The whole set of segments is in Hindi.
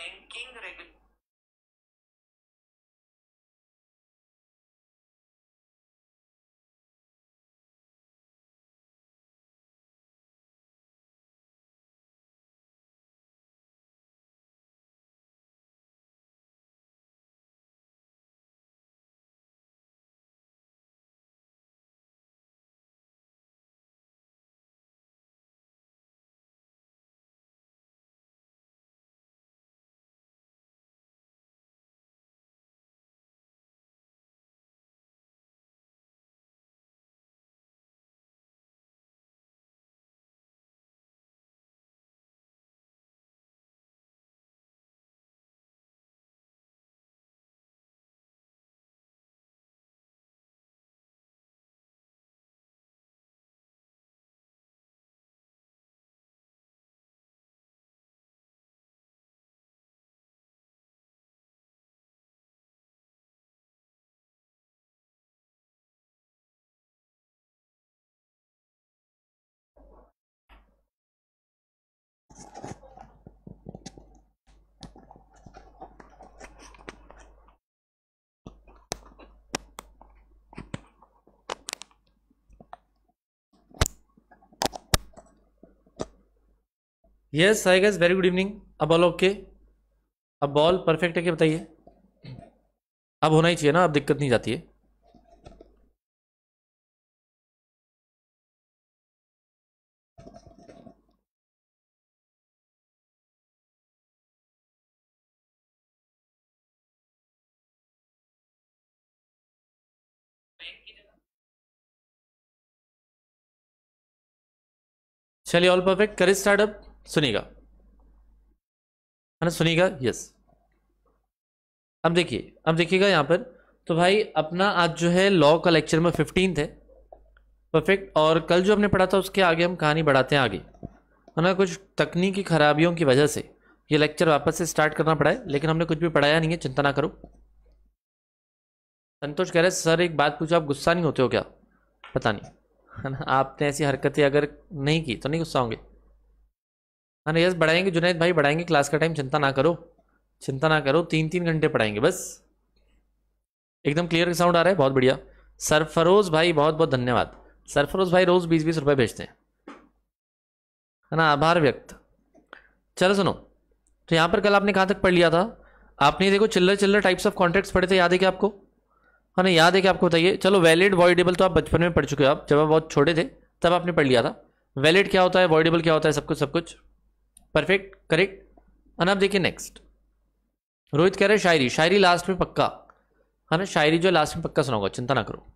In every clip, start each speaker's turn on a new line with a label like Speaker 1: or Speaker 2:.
Speaker 1: banking yes I guess very good evening अब ऑल ओके अब बॉल परफेक्ट है क्या बताइए अब होना ही चाहिए ना अब दिक्कत नहीं जाती है चलिए ऑल परफेक्ट करें स्टार्टअप सुनिएगा है ना सुनिएगा यस अब देखिए अब देखिएगा यहाँ पर तो भाई अपना आज जो है लॉ का लेक्चर में फिफ्टीन है परफेक्ट और कल जो हमने पढ़ा था उसके आगे हम कहानी बढ़ाते हैं आगे है ना कुछ तकनीकी खराबियों की वजह से ये लेक्चर वापस से स्टार्ट करना पड़ा है लेकिन हमने कुछ भी पढ़ाया नहीं है चिंता ना करो संतोष कह रहे सर एक बात पूछो आप गुस्सा नहीं होते हो क्या पता नहीं है ना आपने ऐसी हरकतें अगर नहीं की तो नहीं गुस्सा होंगे हाँ यस बढ़ाएंगे जुनेद भाई बढ़ाएंगे क्लास का टाइम चिंता ना करो चिंता ना करो तीन तीन घंटे पढ़ाएंगे बस एकदम क्लियर साउंड आ रहा है बहुत बढ़िया सरफरोज भाई बहुत बहुत धन्यवाद सरफरोज भाई रोज बीस बीस रुपए भेजते हैं है ना आभार व्यक्त चलो सुनो तो यहाँ पर कल आपने कहाँ तक पढ़ लिया था आपने देखो चिल्लर चिल्लर टाइप्स ऑफ कॉन्ट्रैक्ट्स पढ़े थे याद है क्या आपको है हाँ, ना याद है क्या आपको बताइए चलो वैलिड वॉइडेबल तो आप बचपन में पढ़ चुके हो आप जब आप बहुत छोटे थे तब आपने पढ़ लिया था वैलिड क्या होता है वॉइडेबल क्या होता है सब कुछ सब कुछ परफेक्ट करेक्ट अब देखिए नेक्स्ट रोहित कह रहे हैं शायरी शायरी लास्ट में पक्का है ना शायरी जो लास्ट में पक्का सुनाऊंगा चिंता ना करो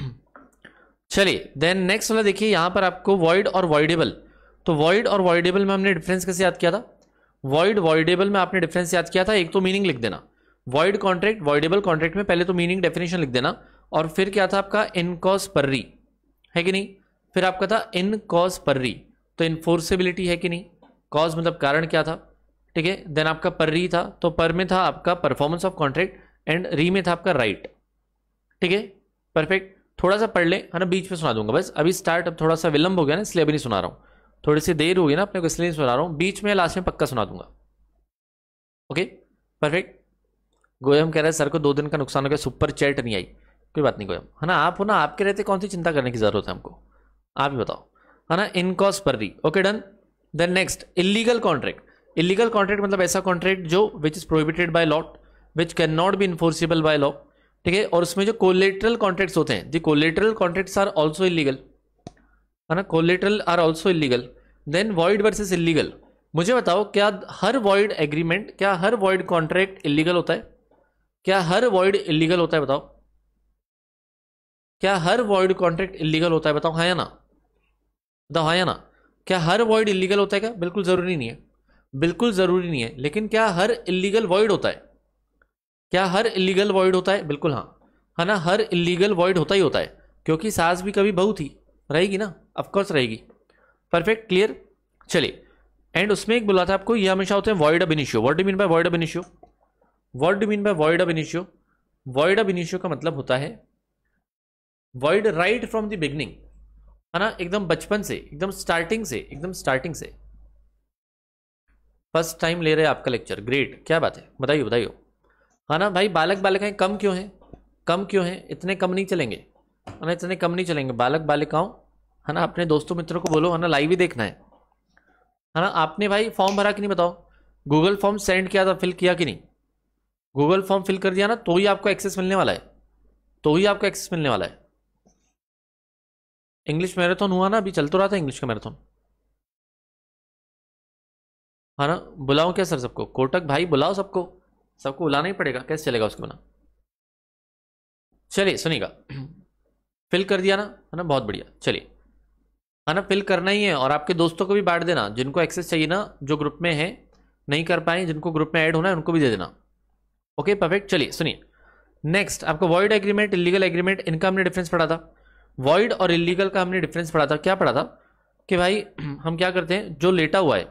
Speaker 1: चलिए देन नेक्स्ट वाला देखिए यहां पर आपको वॉइड और वॉइडेबल तो वॉइड और वॉइडेबल में हमने डिफरेंस कैसे याद किया था वॉइड वॉइडेबल में आपने डिफरेंस याद किया था एक तो मीनिंग लिख देना वॉइड कॉन्ट्रैक्ट वॉइडेबल कॉन्ट्रैक्ट में पहले तो मीनिंग डेफिनेशन लिख देना और फिर क्या था आपका इन कॉस पर्री है कि नहीं फिर आपका था इनकॉस पर्री तो इन्फोर्सिबिलिटी है कि नहीं कॉज मतलब कारण क्या था ठीक है देन आपका पर री था तो पर में था आपका performance of contract and re में था आपका राइट ठीक है परफेक्ट थोड़ा सा पढ़ लें है ना बीच में सुना दूंगा बस अभी स्टार्ट अब थोड़ा सा विलंब हो गया ना इसलिए अभी नहीं सुना रहा हूँ थोड़ी सी देर होगी ना अपने को इसलिए नहीं सुना रहा हूँ बीच में लास्ट में पक्का सुना दूंगा ओके परफेक्ट गोयम कह रहे हैं सर को दो दिन का नुकसान हो गया सुपर चैट नहीं आई कोई बात नहीं गोयम है ना आप हो ना आपके रहते कौन सी चिंता करने की ज़रूरत है हमको आप ही बताओ है ना इनकॉस पर री okay done then next illegal contract illegal contract मतलब ऐसा कॉन्ट्रैक्ट जो which is prohibited by law which can not be enforceable by law ठीक है और उसमें जो कोलेटरल कॉन्ट्रैक्ट्स होते हैं the collateral contracts are also illegal है ना collateral are also illegal then void versus illegal मुझे बताओ क्या हर वॉइड एग्रीमेंट क्या हर वॉइड कॉन्ट्रैक्ट इलीगल होता है क्या हर वॉइड इलीगल होता है बताओ क्या हर वॉइड कॉन्ट्रैक्ट इलीगल होता है बताओ हाँ या ना ना क्या हर वॉइड इलीगल होता है क्या बिल्कुल ज़रूरी नहीं है बिल्कुल ज़रूरी नहीं है लेकिन क्या हर इलीगल वॉइड होता है क्या हर इलीगल वॉइड होता है बिल्कुल हाँ है ना हर इलीगल वॉइड होता ही होता है क्योंकि सास भी कभी बहू थी रहेगी ना अफकोर्स रहेगी परफेक्ट क्लियर चलिए एंड उसमें एक बोला था आपको ये हमेशा होते हैं void ab initio word mean by void ab initio word mean by void ab initio void ab initio का मतलब होता है void right from the beginning है ना एकदम बचपन से एकदम स्टार्टिंग से एकदम स्टार्टिंग से फर्स्ट टाइम ले रहे हैं आपका लेक्चर ग्रेट क्या बात है बताइए बताइए है ना भाई बालक बालिकाएं कम क्यों हैं कम क्यों हैं इतने कम नहीं चलेंगे है ना इतने कम नहीं चलेंगे बालक बालिकाओं है ना अपने दोस्तों मित्रों को बोलो है ना लाइव ही देखना है है ना आपने भाई फॉर्म भरा कि नहीं बताओ गूगल फॉर्म सेंड किया था फिल किया कि नहीं गूगल फॉर्म फिल कर दिया ना तो ही आपको एक्सेस मिलने वाला है तो ही आपको एक्सेस मिलने वाला है इंग्लिश मैराथन हुआ ना अभी चल तो रहा था इंग्लिश का मैराथन हाँ ना बुलाओ क्या सर सबको कोटक भाई बुलाओ सबको सबको बुलाना ही पड़ेगा कैसे चलेगा उसके बिना चलिए सुनिएगा फिल कर दिया ना है ना बहुत बढ़िया चलिए है हाँ ना फिल करना ही है और आपके दोस्तों को भी बांट देना जिनको एक्सेस चाहिए ना जो ग्रुप में है नहीं कर पाए जिनको ग्रुप में ऐड होना है उनको भी दे देना ओके परफेक्ट चलिए सुनिए नेक्स्ट आपको वॉइड एग्रीमेंट लीगल एग्रीमेंट इनका हमने डिफरेंस पढ़ा था वॉइड और इलीगल का हमने डिफरेंस पढ़ा था क्या पढ़ा था कि भाई हम क्या करते हैं जो लेटा हुआ है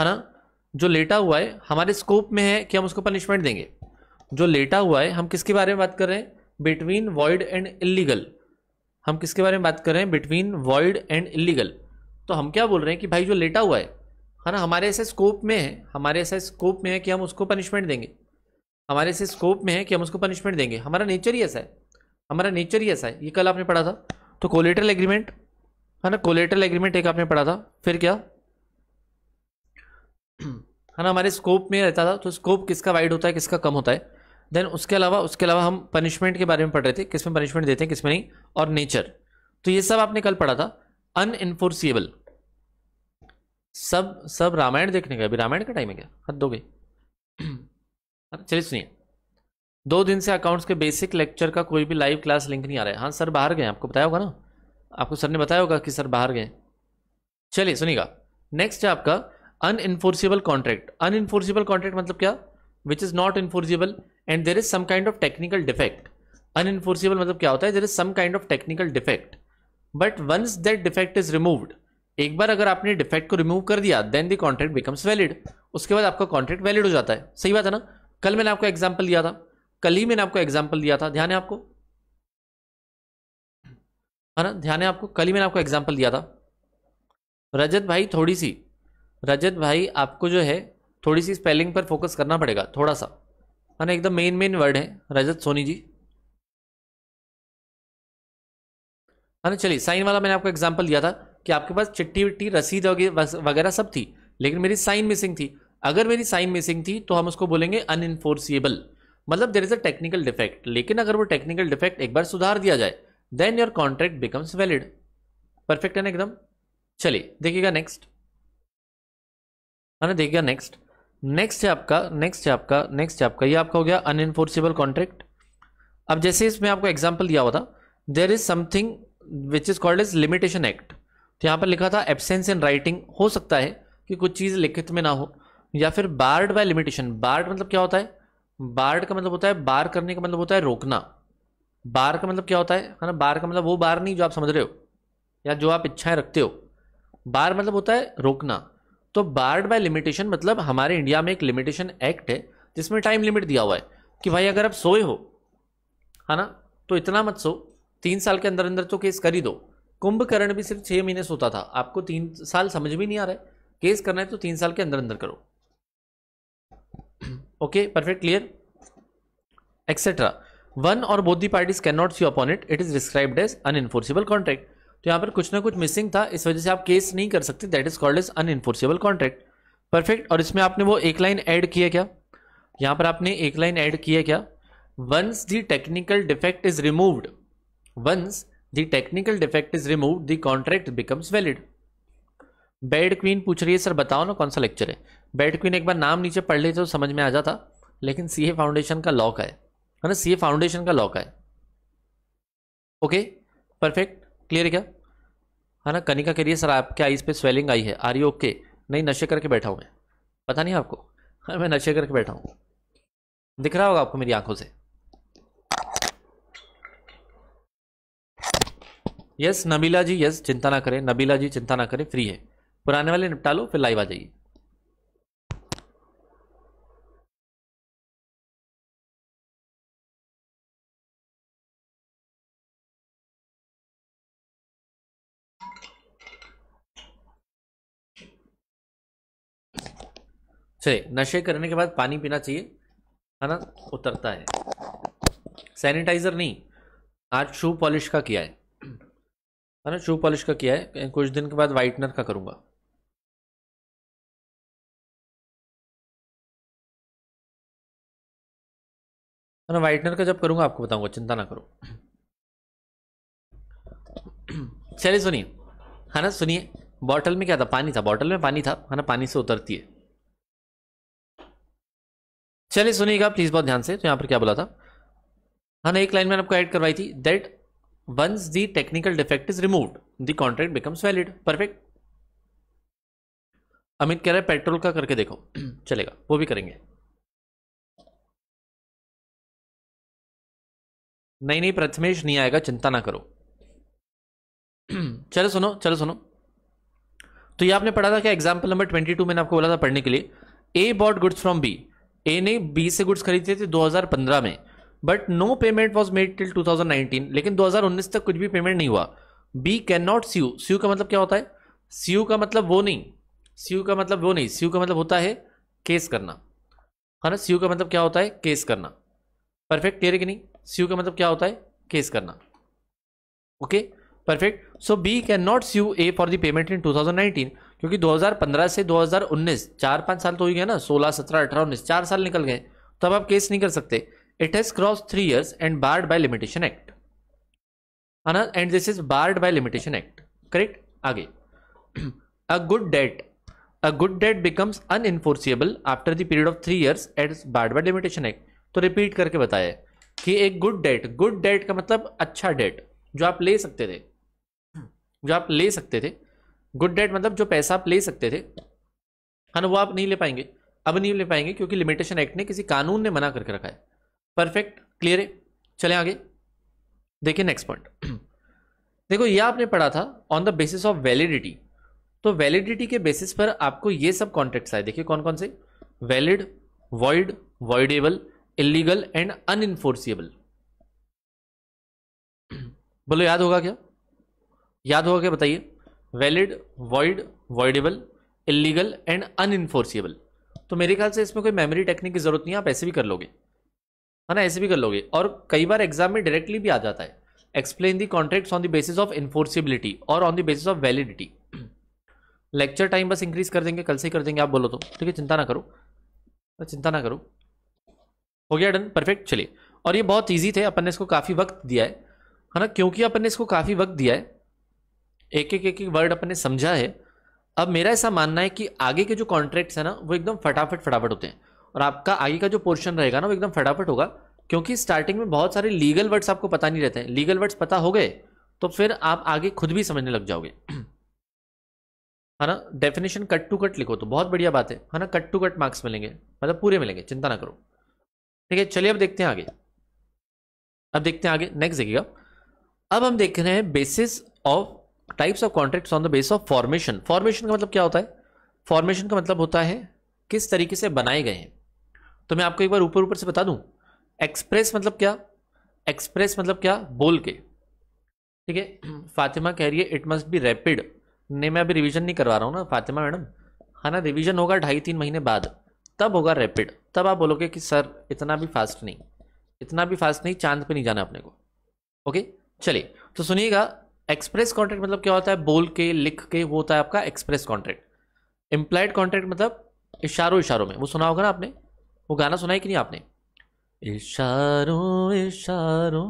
Speaker 1: है ना जो लेटा हुआ है हमारे स्कोप में है कि हम उसको पनिशमेंट देंगे जो लेटा हुआ है हम किसके बारे में बात कर रहे हैं बिटवीन वॉइड एंड इलीगल हम किसके बारे में बात कर रहे हैं बिटवीन वॉइड एंड इलीगल तो हम क्या बोल रहे हैं कि भाई जो लेटा हुआ है है ना हमारे ऐसे स्कोप में है हमारे ऐसे स्कोप में है कि हम उसको पनिशमेंट देंगे हमारे ऐसे स्कोप में है कि हम उसको पनिशमेंट देंगे हमारा नेचर ही ऐसा है हमारा नेचर ही ऐसा है ये कल आपने पढ़ा था तो कोलेटरल एग्रीमेंट है ना कोलेटरल एग्रीमेंट एक आपने पढ़ा था फिर क्या है ना हमारे स्कोप में रहता था तो स्कोप किसका वाइड होता है किसका कम होता है देन उसके अलावा उसके अलावा हम पनिशमेंट के बारे में पढ़ रहे थे किसमें पनिशमेंट देते हैं किसमें नहीं और नेचर तो ये सब आपने कल पढ़ा था अन इन्फोर्सिएबल सब सब रामायण देखने का अभी रामायण का टाइम है क्या हद दो गई चलिए सुनिए दो दिन से अकाउंट्स के बेसिक लेक्चर का कोई भी लाइव क्लास लिंक नहीं आ रहा है हाँ सर बाहर गए आपको बताया होगा ना आपको सर ने बताया होगा कि सर बाहर गए चलिए सुनिएगा नेक्स्ट है आपका unenforceable contract unenforceable contract मतलब क्या which is not enforceable and there is some kind of technical defect unenforceable मतलब क्या होता है there is some kind of technical defect but once that defect is removed एक बार अगर आपने डिफेक्ट को रिमूव कर दिया then the contract becomes valid उसके बाद आपका कॉन्ट्रैक्ट वैलिड हो जाता है सही बात है ना कल मैंने आपको एग्जाम्पल दिया था कल ही मैंने आपको एग्जाम्पल दिया था ध्यान है आपको है ना ध्यान है आपको कल ही मैंने आपको एग्जाम्पल दिया था रजत भाई थोड़ी सी रजत भाई आपको जो है थोड़ी सी स्पेलिंग पर फोकस करना पड़ेगा थोड़ा सा है ना एकदम मेन मेन वर्ड है रजत सोनी जी है ना चलिए साइन वाला मैंने आपको एग्जाम्पल दिया था कि आपके पास चिट्ठी विट्टी रसीद वगैरह सब थी लेकिन मेरी साइन मिसिंग थी अगर मेरी साइन मिसिंग थी तो हम उसको बोलेंगे अनइनफोर्सिएबल मतलब there is a technical defect लेकिन अगर वो टेक्निकल डिफेक्ट एक बार सुधार दिया जाए then your contract becomes valid perfect है ना एकदम चलिए देखिएगा नेक्स्ट है ना देखिएगा नेक्स्ट नेक्स्ट है आपका नेक्स्ट है आपका नेक्स्ट है आपका ये आपका हो गया अनएनफोर्सेबल कॉन्ट्रैक्ट अब जैसे इसमें आपको एग्जाम्पल दिया हुआ था there is something which is called is limitation act तो यहाँ पर लिखा था एबसेंस इन राइटिंग हो सकता है कि कुछ चीज़ लिखित में ना हो या फिर बार्ड बाय लिमिटेशन बार्ड मतलब क्या होता है बार्ड का मतलब होता है बार करने का मतलब होता है रोकना बार का मतलब क्या होता है है ना बार का मतलब वो बार नहीं जो आप समझ रहे हो या जो आप इच्छाएं रखते हो बार मतलब होता है रोकना तो बार्ड बाय लिमिटेशन मतलब हमारे इंडिया में एक लिमिटेशन एक्ट है जिसमें टाइम लिमिट दिया हुआ है कि भाई अगर आप सोए हो है ना तो इतना मत सो तीन साल के अंदर अंदर तो केस कर ही दो कुंभकर्ण भी सिर्फ छः महीने सोता था आपको तीन साल समझ भी नहीं आ रहा है केस करना है तो तीन साल के अंदर अंदर करो okay perfect clear etcetera one और both the parties can not sue upon it it is described as unenforceable contract तो यहाँ पर कुछ ना कुछ मिसिंग था इस वजह से आप केस नहीं कर सकते that is called as enforceable contract perfect और इसमें आपने वो एक लाइन ऐड किया क्या यहाँ पर आपने एक लाइन ऐड किया क्या once the technical defect is removed once the technical defect is removed the contract becomes valid bed queen पूछ रही है सर बताओ ना कौन सा लेक्चर है बेड क्वीन एक बार नाम नीचे पढ़ लेते तो समझ में आ जाता लेकिन ए फाउंडेशन का लॉक है है ना ए फाउंडेशन का लॉक है ओके परफेक्ट क्लियर है क्या है ना कनिका कह रही है सर आपके आईज पे स्वेलिंग आई है आर यू ओके नहीं नशे करके बैठा हूँ मैं पता नहीं आपको हाँ मैं नशे करके बैठा हूँ दिख रहा होगा आपको मेरी आंखों से यस नबीला जी यस चिंता ना करें नबीला जी चिंता ना करें फ्री है पुराने वाले निपटा लो फिर लाइव आ जाइए चलिए नशे करने के बाद पानी पीना चाहिए है ना उतरता है सैनिटाइजर नहीं आज शू पॉलिश का किया है है ना शू पॉलिश का किया है कुछ दिन के बाद वाइटनर का करूँगा ना वाइटनर का जब करूंगा आपको बताऊंगा चिंता ना करो चलिए सुनिए है ना सुनिए बॉटल में क्या था पानी था बॉटल में पानी था है ना पानी से उतरती है चलिए सुनिएगा प्लीज़ बहुत ध्यान से तो यहां पर क्या बोला था है ना एक लाइन मैंने आपको ऐड करवाई थी that once the technical defect is removed the contract becomes valid perfect Amit कह रहा है पेट्रोल का करके देखो चलेगा वो भी करेंगे नहीं नहीं प्रथमेश नहीं आएगा चिंता ना करो चलो सुनो चलो सुनो तो ये आपने पढ़ा था क्या एग्जाम्पल नंबर ट्वेंटी टू मैंने आपको बोला था पढ़ने के लिए a bought goods from B A ने बी से गुड्स खरीदे थे 2015 में but no payment was made till 2019 लेकिन 2019 तक कुछ भी पेमेंट नहीं हुआ B can not sue sue का मतलब क्या होता है सीयू का मतलब वो नहीं सीयू का मतलब वो नहीं सीयू का मतलब होता है केस करना है ना सीयू का मतलब क्या होता है केस करना परफेक्ट क्लियर है कि नहीं स्यू का मतलब क्या होता है केस करना okay perfect so B can not sue A for the payment in 2019 क्योंकि 2015 से 2019 चार पांच साल तो हो गया ना 16 17 18 19 चार साल निकल गए तो अब आप केस नहीं कर सकते it has cross three years and barred by limitation act है ना and this is barred by limitation act correct आगे a good debt a good debt becomes unenforceable after the period of three years at barred by limitation act तो रिपीट करके बताया कि एक गुड डेट गुड डेट का मतलब अच्छा डेट जो आप ले सकते थे जो आप ले सकते थे गुड डेट मतलब जो पैसा आप ले सकते थे है हाँ ना वो आप नहीं ले पाएंगे अब नहीं ले पाएंगे क्योंकि लिमिटेशन एक्ट ने किसी कानून ने मना करके रखा है परफेक्ट क्लियर है चले आगे देखिए नेक्स्ट पॉइंट देखो ये आपने पढ़ा था on the basis of validity तो वैलिडिटी के बेसिस पर आपको ये सब कॉन्ट्रैक्ट्स आए देखिए कौन कौन से valid void voidable illegal and unenforceable बोलो याद होगा क्या याद होगा क्या बताइए valid void voidable illegal and unenforceable तो मेरे ख्याल से इसमें कोई मेमोरी टेक्निक की जरूरत नहीं है आप ऐसे भी कर लोगे है ना ऐसे भी कर लोगे और कई बार एग्जाम में डायरेक्टली भी आ जाता है explain the contracts on the basis of enforceability और on the basis of validity lecture time बस इंक्रीज कर देंगे कल से ही कर देंगे आप बोलो तो ठीक है चिंता ना करो चिंता ना करो हो गया डन परफेक्ट चलिए और ये बहुत ईजी थे अपन ने इसको काफ़ी वक्त दिया है है ना क्योंकि अपन ने इसको काफ़ी वक्त दिया है एक एक एक एक वर्ड अपन ने समझा है अब मेरा ऐसा मानना है कि आगे के जो कॉन्ट्रैक्ट्स हैं ना वो एकदम फटाफट फटाफट होते हैं और आपका आगे का जो पोर्शन रहेगा ना वो एकदम फटाफट होगा क्योंकि स्टार्टिंग में बहुत सारे लीगल वर्ड्स आपको पता नहीं रहते हैं लीगल वर्ड्स पता हो गए तो फिर आप आगे खुद भी समझने लग जाओगे है ना डेफिनेशन कट टू कट लिखो तो बहुत बढ़िया बात है है ना कट टू कट मार्क्स मिलेंगे मतलब पूरे मिलेंगे चिंता ना करो ठीक है चलिए अब देखते हैं आगे अब देखते हैं आगे नेक्स्ट देखिएगा अब हम देख रहे हैं basis of types of contracts on the base of formation formation का मतलब क्या होता है फॉर्मेशन का मतलब होता है किस तरीके से बनाए गए हैं तो मैं आपको एक बार ऊपर ऊपर से बता दूं एक्सप्रेस मतलब क्या एक्सप्रेस मतलब क्या बोल के ठीक है फातिमा कह रही है इट मस्ट बी रैपिड नहीं मैं अभी रिवीजन नहीं करवा रहा हूँ ना फातिमा मैडम है ना रिवीजन होगा ढाई तीन महीने बाद तब होगा रैपिड तब आप बोलोगे कि सर इतना भी फास्ट नहीं इतना भी फास्ट नहीं चांद पे नहीं जाना अपने को ओके चलिए तो सुनिएगा एक्सप्रेस कॉन्ट्रैक्ट मतलब क्या होता है बोल के लिख के वो होता है आपका एक्सप्रेस कॉन्ट्रैक्ट इम्प्लाइड कॉन्ट्रैक्ट मतलब इशारों इशारों में वो सुना होगा ना आपने वो गाना सुना है कि नहीं आपने इशारों इशारों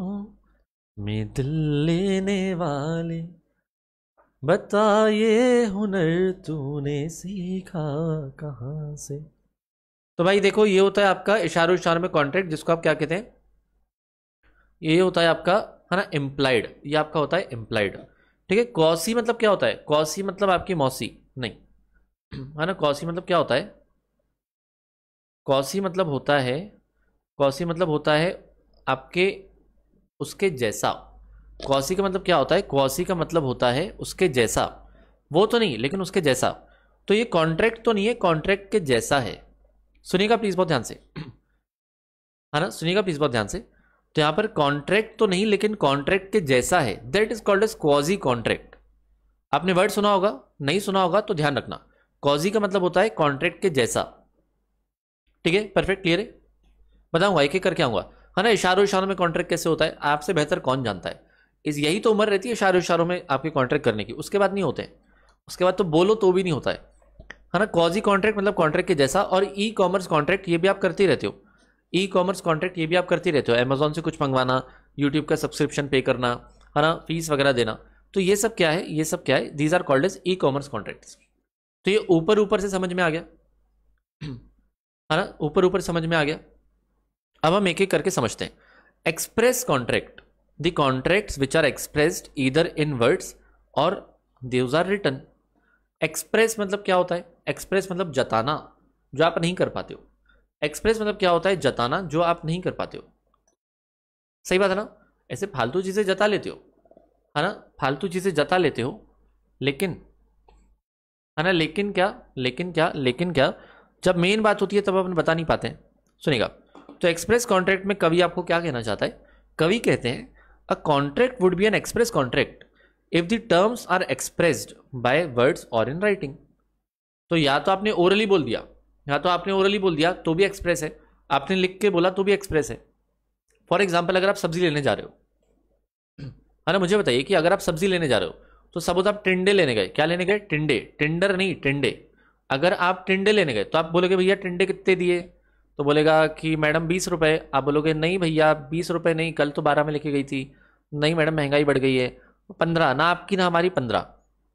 Speaker 1: में दिल लेने वाले बताइए हुनर तूने सीखा कहाँ से तो भाई देखो ये होता है आपका इशारो इशारों में कॉन्ट्रैक्ट जिसको आप क्या कहते हैं ये होता है आपका है ना एम्प्लाइड ये आपका होता है एम्प्लाइड ठीक है कौसी मतलब क्या होता है कौसी मतलब आपकी मौसी नहीं है ना कौसी मतलब क्या होता है कौसी मतलब होता है कौसी मतलब होता है आपके उसके जैसा कौसी का मतलब क्या होता है कौसी का मतलब होता है उसके जैसा वो तो नहीं लेकिन उसके जैसा तो ये कॉन्ट्रैक्ट तो नहीं है कॉन्ट्रैक्ट के जैसा है सुनिएगा प्लीज बहुत ध्यान से है ना सुनिएगा प्लीज बहुत ध्यान से तो यहां पर कॉन्ट्रैक्ट तो नहीं लेकिन कॉन्ट्रैक्ट के जैसा है that is called as quasi contract आपने वर्ड सुना होगा नहीं सुना होगा तो ध्यान रखना कॉजी का मतलब होता है कॉन्ट्रैक्ट के जैसा ठीक है परफेक्ट क्लियर है बताऊंगा एक एक करके आऊंगा है ना इशारों इशारों में कॉन्ट्रैक्ट कैसे होता है आपसे बेहतर कौन जानता है इस यही तो उम्र रहती है इशारों इशारों में आपके कॉन्ट्रैक्ट करने की उसके बाद नहीं होते उसके बाद तो बोलो तो भी नहीं होता है है ना कॉजी कॉन्ट्रैक्ट मतलब कॉन्ट्रैक्ट के जैसा और ई कॉमर्स कॉन्ट्रैक्ट ये भी आप करती रहते हो ई कॉमर्स कॉन्ट्रैक्ट ये भी आप करती रहते हो अमेजोन से कुछ मंगवाना यूट्यूब का सब्सक्रिप्शन पे करना है ना फीस वगैरह देना तो ये सब क्या है ये सब क्या है these are called as e commerce contract तो ये ऊपर ऊपर से समझ में आ गया है ना ऊपर ऊपर समझ में आ गया अब हम एक एक करके समझते हैं express contract the contract which are expressed इधर इन वर्ड्स और देव्स आर रिटर्न एक्सप्रेस मतलब क्या होता है एक्सप्रेस मतलब जताना जो आप नहीं कर पाते हो एक्सप्रेस मतलब क्या होता है जताना जो आप नहीं कर पाते हो सही बात है ना ऐसे फालतू चीज़ें जता लेते हो है ना फालतू चीज़ें जता लेते हो लेकिन है ना लेकिन क्या लेकिन क्या लेकिन क्या जब मेन बात होती है तब अपन बता नहीं पाते हैं सुनेगा तो एक्सप्रेस कॉन्ट्रैक्ट में कवि आपको क्या कहना चाहता है कवि कहते हैं a contract would be an express contract if the terms are expressed by words और इन राइटिंग तो या तो आपने ओरली बोल दिया या तो आपने ओरली बोल दिया तो भी एक्सप्रेस है आपने लिख के बोला तो भी एक्सप्रेस है फॉर एग्जाम्पल अगर आप सब्जी लेने जा रहे हो है ना मुझे बताइए कि अगर आप सब्जी लेने जा रहे हो तो सपोज आप टिंडे लेने गए क्या लेने गए टिंडे टेंडर नहीं टिंडे अगर आप टिंडे लेने गए तो आप बोलोगे भैया टिंडे कितने दिए तो बोलेगा कि मैडम बीस रुपये आप बोलोगे नहीं भैया बीस रुपये नहीं कल तो बारह में लेके गई थी नहीं मैडम महंगाई बढ़ गई है पंद्रह ना आपकी ना हमारी पंद्रह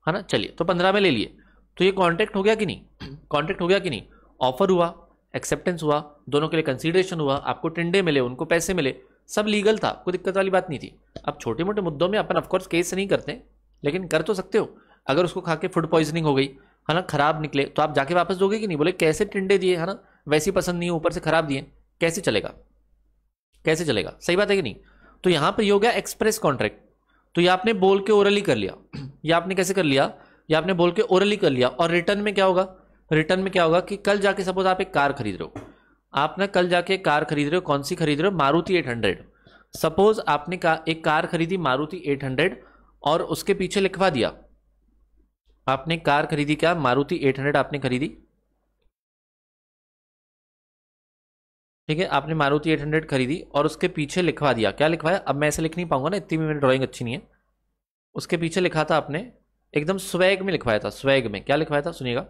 Speaker 1: है ना चलिए तो पंद्रह में ले लिए तो ये कॉन्ट्रैक्ट हो गया कि नहीं कॉन्ट्रैक्ट हो गया कि नहीं ऑफर हुआ एक्सेप्टेंस हुआ दोनों के लिए कंसीडरेशन हुआ आपको टिंडे मिले उनको पैसे मिले सब लीगल था कोई दिक्कत वाली बात नहीं थी अब छोटे मोटे मुद्दों में अपन ऑफकोर्स केस नहीं करते लेकिन कर तो सकते हो अगर उसको खा के फूड पॉइजनिंग हो गई है ना खराब निकले तो आप जाके वापस दोगे कि नहीं बोले कैसे टिंडे दिए है ना वैसी पसंद नहीं है ऊपर से खराब दिए कैसे चलेगा कैसे चलेगा सही बात है कि नहीं तो यहाँ पर ये हो गया एक्सप्रेस कॉन्ट्रैक्ट तो ये आपने बोल के ओरली कर लिया या आपने कैसे कर लिया या आपने बोल के ओरली कर लिया और रिटर्न में क्या होगा रिटर्न में क्या होगा कि कल जाके सपोज आप एक कार खरीद रहे हो आप ना कल जाके कार खरीद रहे हो कौन सी खरीद रहे हो मारुति एट हंड्रेड सपोज आपने का, एक कार खरीदी मारुति एट हंड्रेड और उसके पीछे लिखवा दिया आपने कार खरीदी क्या मारुति एट हंड्रेड आपने खरीदी ठीक है आपने मारुति एट हंड्रेड खरीदी और उसके पीछे लिखवा दिया क्या लिखवाया अब मैं ऐसे लिख नहीं पाऊंगा ना इतनी भी मेरी ड्रॉइंग अच्छी नहीं है उसके पीछे लिखा था आपने एकदम स्वैग में लिखवाया था स्वैग में क्या लिखवाया था सुनिएगा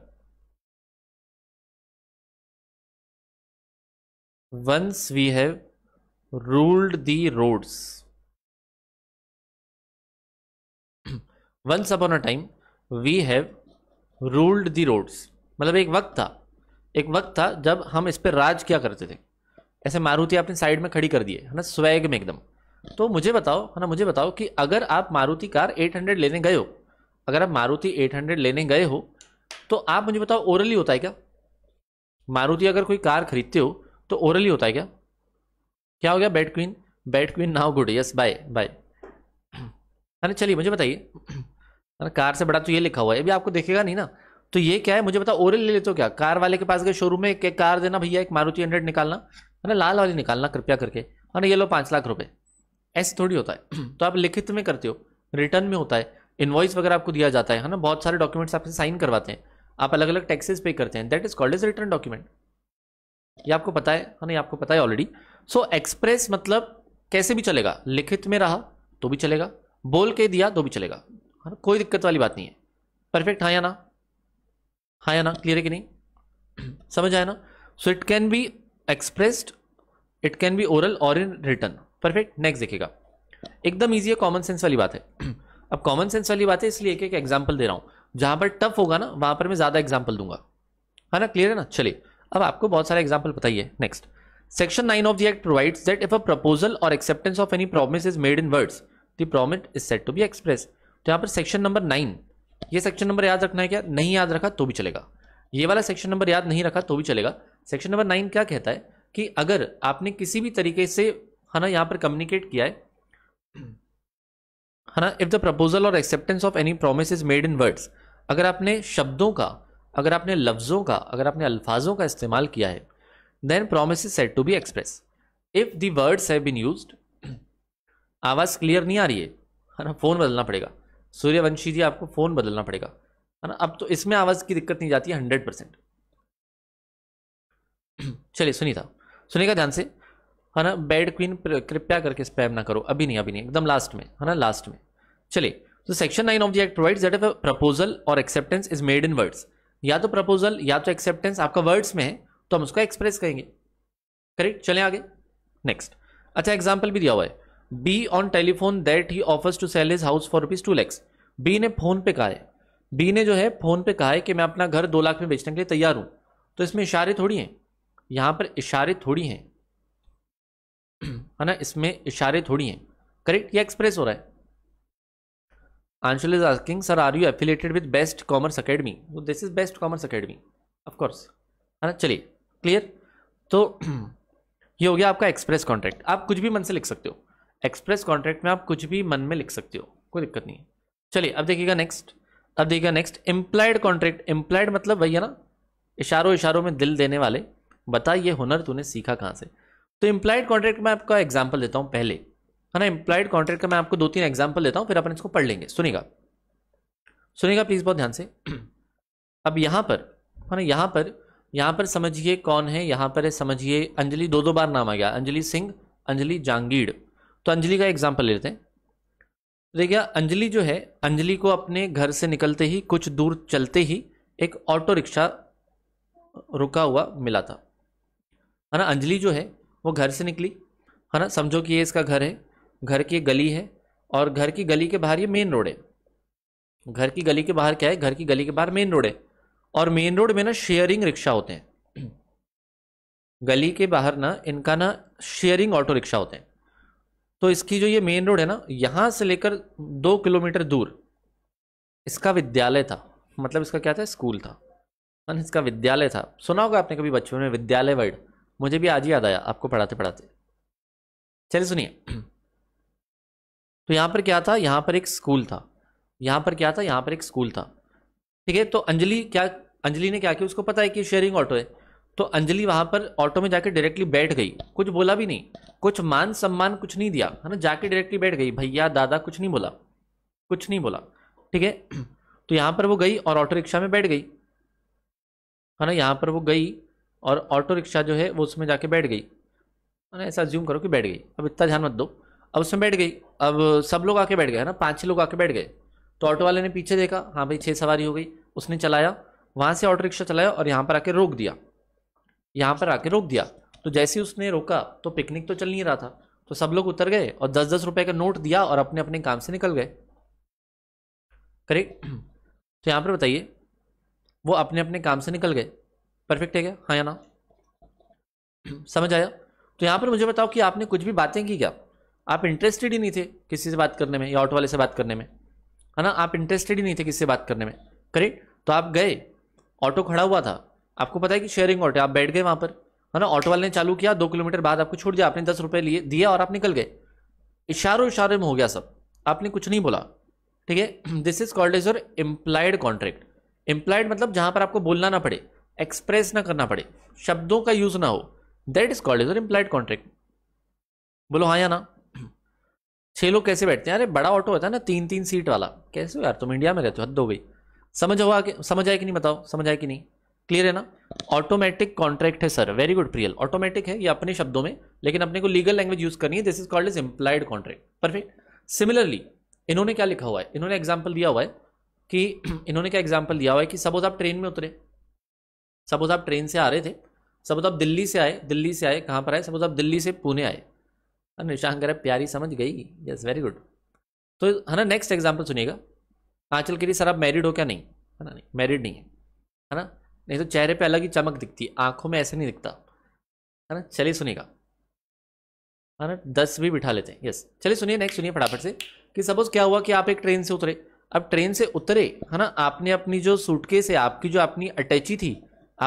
Speaker 1: once we have ruled the roads once upon a time we have ruled the roads मतलब एक वक्त था एक वक्त था जब हम इस पर राज क्या करते थे ऐसे मारुति आपने साइड में खड़ी कर दी है ना स्वैग में एकदम तो मुझे बताओ है ना मुझे बताओ कि अगर आप मारुति कार 800 लेने गए हो अगर आप मारुति 800 लेने गए हो तो आप मुझे बताओ ओरली होता है क्या मारुति अगर कोई कार खरीदते हो तो ओरली होता है क्या क्या हो गया bat queen bat queen now good yes bye bye अरे चलिए मुझे बताइए अरे कार से बड़ा तो ये लिखा हुआ है अभी आपको देखेगा नहीं ना तो ये क्या है मुझे बताओ ओरल ले लेते हो क्या कार वाले के पास गए शोरूम में एक कार देना भैया एक मारुति हंड्रेड निकालना है ना लाल वाली निकालना कृपया करके है ना ये लो पाँच लाख रुपये ऐसे थोड़ी होता है तो आप लिखित में करते हो रिटर्न में होता है इन्वॉइस वगैरह आपको दिया जाता है ना बहुत सारे डॉक्यूमेंट्स आपसे साइन करवाते हैं आप अलग अलग टैक्सेस पे करते हैं that is called is written document ये आपको पता है है ना ये आपको पता है ऑलरेडी सो एक्सप्रेस मतलब कैसे भी चलेगा लिखित में रहा तो भी चलेगा बोल के दिया तो भी चलेगा है ना कोई दिक्कत वाली बात नहीं है परफेक्ट हाँ या ना हाँ या ना क्लियर है कि नहीं समझ आया ना so it can be expressed it can be oral और इन रिटर्न परफेक्ट नेक्स्ट देखेगा एकदम ईजी है कॉमन सेंस वाली बात है अब कॉमन सेंस वाली बात है इसलिए एक एक एग्जाम्पल दे रहा हूं जहां पर टफ होगा ना वहां पर मैं ज़्यादा एग्जाम्पल दूंगा है ना क्लियर है ना चलिए अब आपको बहुत सारे एग्जाम्पल बताइए next section nine of the act provides that if a proposal और acceptance of any promise is made in words the promise is said to be express तो यहां पर सेक्शन नंबर नाइन ये सेक्शन नंबर याद रखना है क्या नहीं याद रखा तो भी चलेगा ये वाला सेक्शन नंबर याद नहीं रखा तो भी चलेगा सेक्शन नंबर नाइन क्या कहता है कि अगर आपने किसी भी तरीके से है ना यहां पर कम्युनिकेट किया है है ना इफ़ द प्रपोजल और acceptance of any promise is made in words अगर आपने शब्दों का अगर आपने लफ्ज़ों का अगर आपने अल्फाजों का इस्तेमाल किया है then promise is said to be express if the words have been use आवाज़ क्लियर नहीं आ रही है है ना फ़ोन बदलना पड़ेगा सूर्यवंशी जी आपको फ़ोन बदलना पड़ेगा है ना अब तो इसमें आवाज़ की दिक्कत नहीं जाती है हंड्रेड परसेंट चलिए सुनीता सुनेगा ध्यान से है ना बैड क्वीन कृपया करके स्पैम ना करो अभी नहीं अभी नहीं एकदम लास्ट में है ना लास्ट में चलिए तो section nine of the act provides that if proposal और acceptance is made in words या तो प्रपोजल या तो एक्सेप्टेंस आपका वर्ड्स में है तो हम उसको एक्सप्रेस करेंगे करेक्ट चले आगे नेक्स्ट अच्छा एग्जाम्पल भी दिया हुआ है B on telephone that he offers to sell his house for rupees two lakhs B ने फोन पे कहा है बी ने जो है फोन पे कहा है कि मैं अपना घर दो लाख में बेचने के लिए तैयार हूं तो इसमें इशारे थोड़ी हैं यहां पर इशारे थोड़ी हैं है ना इसमें इशारे थोड़ी हैं करेक्ट ये एक्सप्रेस हो रहा है Anshul is asking sir are you affiliated with Best Commerce Academy तो this is Best Commerce Academy of course है ना चलिए क्लियर तो ये हो गया आपका एक्सप्रेस कॉन्ट्रैक्ट आप कुछ भी मन से लिख सकते हो एक्सप्रेस कॉन्ट्रैक्ट में आप कुछ भी मन में लिख सकते हो कोई दिक्कत नहीं है चलिए अब देखिएगा नेक्स्ट अब देखिएगा नेक्स्ट इम्प्लाइड कॉन्ट्रैक्ट एम्प्लॉयड मतलब वही है ना इशारों इशारों में दिल देने वाले बता ये हुनर तूने सीखा कहाँ से तो इम्प्लाइड कॉन्ट्रैक्ट में आपका एग्जाम्पल देता हूँ पहले है ना इंप्लाइड कॉन्ट्रैक्ट का मैं आपको दो तीन एग्जाम्पल देता हूँ फिर अपन इसको पढ़ लेंगे सुनेगा सुनेगा प्लीज़ बहुत ध्यान से अब यहाँ पर है ना यहाँ पर यहाँ पर समझिए कौन है यहाँ पर है समझिए अंजलि दो दो बार नाम आ गया अंजलि सिंह अंजलि जांगीड़ तो अंजलि का एग्जाम्पल लेते हैं देखिए अंजलि जो है अंजलि को अपने घर से निकलते ही कुछ दूर चलते ही एक ऑटो रिक्शा रुका हुआ मिला था है ना अंजलि जो है वो घर से निकली है ना समझो कि ये इसका घर है घर की गली है और घर की गली के बाहर ये मेन रोड है घर की गली के बाहर क्या है घर की गली के बाहर मेन रोड है और मेन रोड में ना शेयरिंग रिक्शा होते हैं गली के बाहर ना इनका ना शेयरिंग ऑटो रिक्शा होते हैं तो इसकी जो ये मेन रोड है ना यहाँ से लेकर दो किलोमीटर दूर इसका विद्यालय था मतलब इसका क्या था स्कूल था मन इसका विद्यालय था सुना होगा आपने कभी बच्चों में विद्यालय वर्ड मुझे भी आज ही याद आया आपको पढ़ाते पढ़ाते चलिए सुनिए तो यहाँ पर क्या था यहाँ पर एक स्कूल था यहाँ पर क्या था यहाँ पर एक स्कूल था ठीक है तो अंजलि क्या अंजलि ने क्या किया उसको पता है कि शेयरिंग ऑटो है तो अंजलि वहाँ पर ऑटो में जाकर डायरेक्टली बैठ गई कुछ बोला भी नहीं कुछ मान सम्मान कुछ नहीं दिया है ना जाके डायरेक्टली बैठ गई भैया दादा कुछ नहीं बोला कुछ नहीं बोला ठीक है तो यहाँ पर वो गई और ऑटो रिक्शा में बैठ गई है ना यहाँ पर वो गई और ऑटो रिक्शा जो है वो उसमें जाके बैठ गई है ना ऐसा ज्यूम करो कि बैठ गई अब इतना ध्यान मत दो अब उसमें बैठ गई अब सब लोग आके बैठ गए ना पाँच छः लोग आके बैठ गए तो ऑटो वाले ने पीछे देखा हाँ भाई छः सवारी हो गई उसने चलाया वहाँ से ऑटो रिक्शा चलाया और यहाँ पर आके रोक दिया यहाँ पर आके रोक दिया तो जैसे उसने रोका तो पिकनिक तो चल नहीं रहा था तो सब लोग उतर गए और दस दस रुपये का नोट दिया और अपने अपने काम से निकल गए करेक्ट तो यहाँ पर बताइए वो अपने अपने काम से निकल गए परफेक्ट है क्या हाँ या ना समझ आया तो यहाँ पर मुझे बताओ कि आपने कुछ भी बातें की क्या आप इंटरेस्टेड ही नहीं थे किसी से बात करने में या ऑटो वाले से बात करने में है ना आप इंटरेस्टेड ही नहीं थे किसी से बात करने में करेक्ट तो आप गए ऑटो खड़ा हुआ था आपको पता है कि शेयरिंग ऑटो आप बैठ गए वहाँ पर है ना ऑटो वाले ने चालू किया दो किलोमीटर बाद आपको छोड़ दिया आपने दस रुपये लिए दिया और आप निकल गए इशारों इशारे में हो गया सब आपने कुछ नहीं बोला ठीक है this is called is your implied contract implied मतलब जहाँ पर आपको बोलना ना पड़े एक्सप्रेस ना करना पड़े शब्दों का यूज ना हो that is called is your implied contract बोलो हाँ या ना छः लोग कैसे बैठते हैं अरे बड़ा ऑटो होता है ना तीन तीन सीट वाला कैसे यार तुम इंडिया में रहते हो हद हो समझ हुआ कि समझ आए कि नहीं बताओ समझ आए कि नहीं क्लियर है ना ऑटोमेटिक कॉन्ट्रैक्ट है sir very good Priyal automatic है ये अपने शब्दों में लेकिन अपने को लीगल लैंग्वेज यूज करनी है this is called is implied contract perfect similarly इन्होंने क्या लिखा हुआ है इन्होंने एग्जाम्पल दिया हुआ है कि इन्होंने क्या एग्जाम्पल दिया हुआ है कि सपोज आप ट्रेन में उतरे सपोज आप ट्रेन से आ रहे थे सपोज आप दिल्ली से आए दिल्ली से आए कहाँ पर आए सपोज आप दिल्ली से पुणे आए निशांक कह प्यारी समझ गई यस वेरी गुड तो है ना नेक्स्ट एग्जाम्पल सुनिएगा आंचल के लिए सर आप मैरिड हो क्या नहीं है ना नहीं मैरिड नहीं है है ना नहीं तो चेहरे पे अलग ही चमक दिखती है आंखों में ऐसे नहीं दिखता है ना चलिए सुनिएगा है ना दस भी बिठा लेते हैं यस चलिए सुनिए नेक्स्ट सुनिए फटाफट से कि सपोज क्या हुआ कि आप एक ट्रेन से उतरे अब ट्रेन से उतरे है ना आपने अपनी जो सूटकेस है आपकी जो अपनी अटैची थी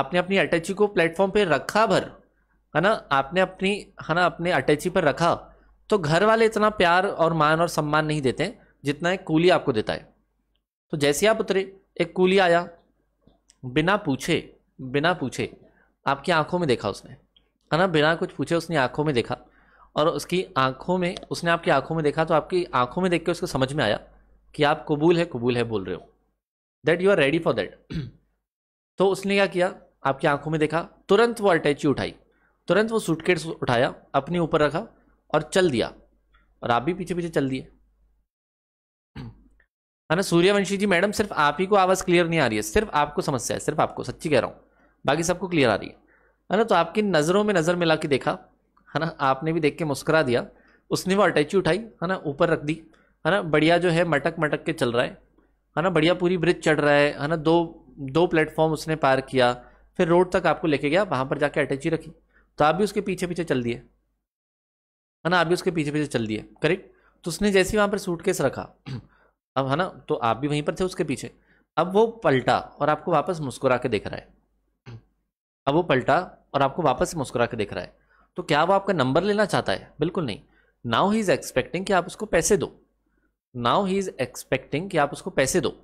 Speaker 1: आपने अपनी अटैची को प्लेटफॉर्म पे रखा भर है ना आपने अपनी है ना अपने अटैची पर रखा तो घर वाले इतना प्यार और मान और सम्मान नहीं देते जितना एक कूली आपको देता है तो जैसे आप उतरे एक कूली आया बिना पूछे बिना पूछे आपकी आंखों में देखा उसने है ना बिना कुछ पूछे उसने आंखों में देखा और उसकी आंखों में उसने आपकी आंखों में देखा तो आपकी आंखों में देख के उसको समझ में आया कि आप कबूल है कबूल है बोल रहे हो that you are ready for that तो उसने क्या किया आपकी आंखों में देखा तुरंत वो अटैची उठाई तुरंत वो सूटकेस उठाया अपने ऊपर रखा और चल दिया और आप भी पीछे पीछे चल दिए है ना सूर्यवंशी जी मैडम सिर्फ आप ही को आवाज़ क्लियर नहीं आ रही है सिर्फ आपको समस्या है सिर्फ आपको सच्ची कह रहा हूँ बाकी सबको क्लियर आ रही है है ना तो आपकी नज़रों में नज़र मिला के देखा है ना आपने भी देख के मुस्करा दिया उसने वो अटैची उठाई है ना ऊपर रख दी है ना बढ़िया जो है मटक मटक के चल रहा है है ना बढ़िया पूरी ब्रिज चढ़ रहा है है ना दो दो प्लेटफॉर्म उसने पार किया फिर रोड तक आपको लेके गया वहाँ पर जाके अटैची रखी तो आप भी उसके पीछे पीछे चल दिए है ना आप भी उसके पीछे पीछे चल दिए करेक्ट तो उसने जैसे वहाँ पर सूट केस रखा अब है ना तो आप भी वहीं पर थे उसके पीछे अब वो पलटा और आपको वापस मुस्कुरा के देख रहा है अब वो पलटा और आपको वापस मुस्कुरा के देख रहा है तो क्या वो आपका नंबर लेना चाहता है बिल्कुल नहीं नाउ ही इज़ एक्सपेक्टिंग कि आप उसको पैसे दो नाउ ही इज़ एक्सपेक्टिंग कि आप उसको पैसे दो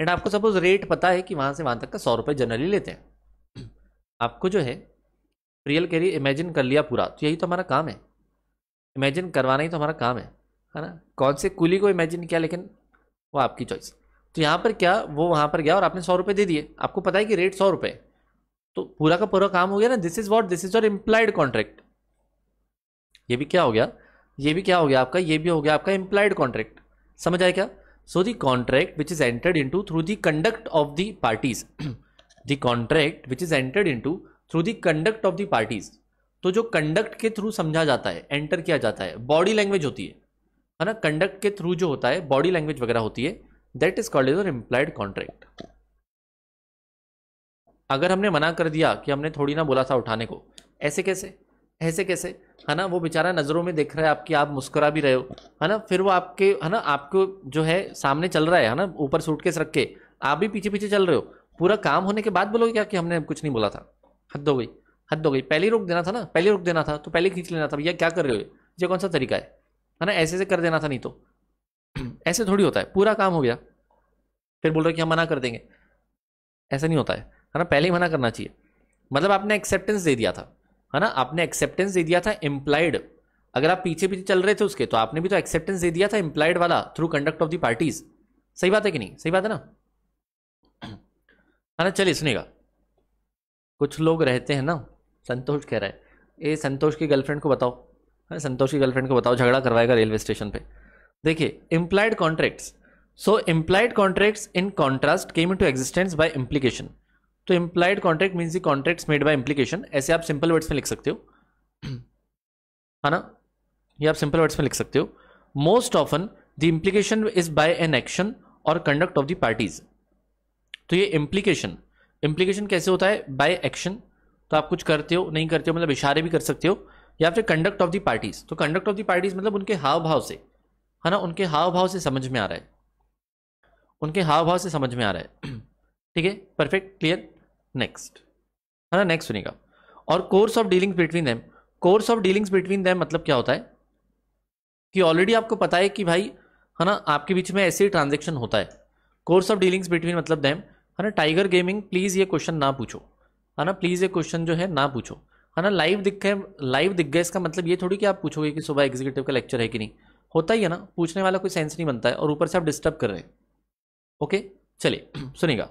Speaker 1: एंड आपको सपोज रेट पता है कि वहाँ से वहाँ तक का सौ रुपये जनरली लेते हैं आपको जो है रियल कैरियर इमेजिन कर लिया पूरा तो यही तो हमारा काम है इमेजिन करवाना ही तो हमारा काम है है ना कौन से कुली को इमेजिन किया लेकिन वो आपकी चॉइस तो यहाँ पर क्या वो वहाँ पर गया और आपने सौ रुपये दे दिए आपको पता है कि रेट सौ रुपये तो पूरा का पूरा काम हो गया ना this is what this is your implied contract ये भी क्या हो गया ये भी क्या हो गया आपका ये भी हो गया आपका इम्प्लाइड कॉन्ट्रैक्ट समझ आए क्या so the contract which is entered into through the conduct of the parties the contract which is entered into through the conduct of the parties तो जो कंडक्ट के थ्रू समझा जाता है एंटर किया जाता है बॉडी लैंग्वेज होती है है ना कंडक्ट के थ्रू जो होता है बॉडी लैंग्वेज वगैरह होती है that is called is an implied contract अगर हमने मना कर दिया कि हमने थोड़ी ना बोला था उठाने को ऐसे कैसे ऐसे कैसे है ना वो बेचारा नज़रों में देख रहा है आपकी आप मुस्कुरा भी रहे हो है ना फिर वो आपके है ना आपको जो है सामने चल रहा है है ना ऊपर सूटकेस रख के आप भी पीछे पीछे चल रहे हो पूरा काम होने के बाद बोलोगे क्या कि हमने कुछ नहीं बोला था हद हो गई हद हो गई पहले ही रोक देना था ना पहले रोक देना था तो पहले खींच लेना था भैया क्या कर रहे हो ये कौन सा तरीका है है ना ऐसे से कर देना था नहीं तो ऐसे थोड़ी होता है पूरा काम हो गया फिर बोल रहे कि हम मना कर देंगे ऐसा नहीं होता है है ना पहले ही मना करना चाहिए मतलब आपने एक्सेप्टेंस दे दिया था है ना आपने एक्सेप्टेंस दे दिया था एम्प्लाइड अगर आप पीछे पीछे चल रहे थे उसके तो आपने भी तो एक्सेप्टेंस दे दिया था एम्प्लाइड वाला through conduct of the parties सही बात है कि नहीं सही बात है ना है ना चलिए सुनेगा कुछ लोग रहते हैं ना संतोष कह रहा है ए संतोष की गर्लफ्रेंड को बताओ है संतोष की गर्लफ्रेंड को बताओ झगड़ा करवाएगा रेलवे स्टेशन पे देखिए implied contracts so implied contracts in contrast came into existence by implication तो implied contract means the contracts made by implication ऐसे आप सिंपल वर्ड्स में लिख सकते हो है ना ये आप सिंपल वर्ड्स में लिख सकते हो most often the implication is by an action और कंडक्ट ऑफ द पार्टीज तो ये इम्प्लीकेशन इम्प्लीकेशन कैसे होता है बाय एक्शन तो आप कुछ करते हो नहीं करते हो मतलब इशारे भी कर सकते हो या फिर कंडक्ट ऑफ द पार्टीज तो कंडक्ट ऑफ द पार्टीज मतलब उनके हाव भाव से है ना उनके हाव भाव से समझ में आ रहा है उनके हाव भाव से समझ में आ रहा है ठीक है परफेक्ट क्लियर नेक्स्ट है ना नेक्स्ट सुनेगा और course of dealings between them course of dealings between them मतलब क्या होता है कि ऑलरेडी आपको पता है कि भाई है ना आपके बीच में ऐसे ही ट्रांजेक्शन होता है कोर्स ऑफ डीलिंग्स बिटवीन मतलब दैम है ना टाइगर गेमिंग प्लीज़ ये क्वेश्चन ना पूछो है ना प्लीज़ ये क्वेश्चन जो है ना पूछो है ना लाइव दिख गए लाइव दिख गए इसका मतलब ये थोड़ी कि आप पूछोगे कि सुबह एग्जीक्यूटिव का लेक्चर है कि नहीं होता ही है ना पूछने वाला कोई सेंस नहीं बनता है और ऊपर से आप डिस्टर्ब कर रहे हैं ओके चलिए सुनेगा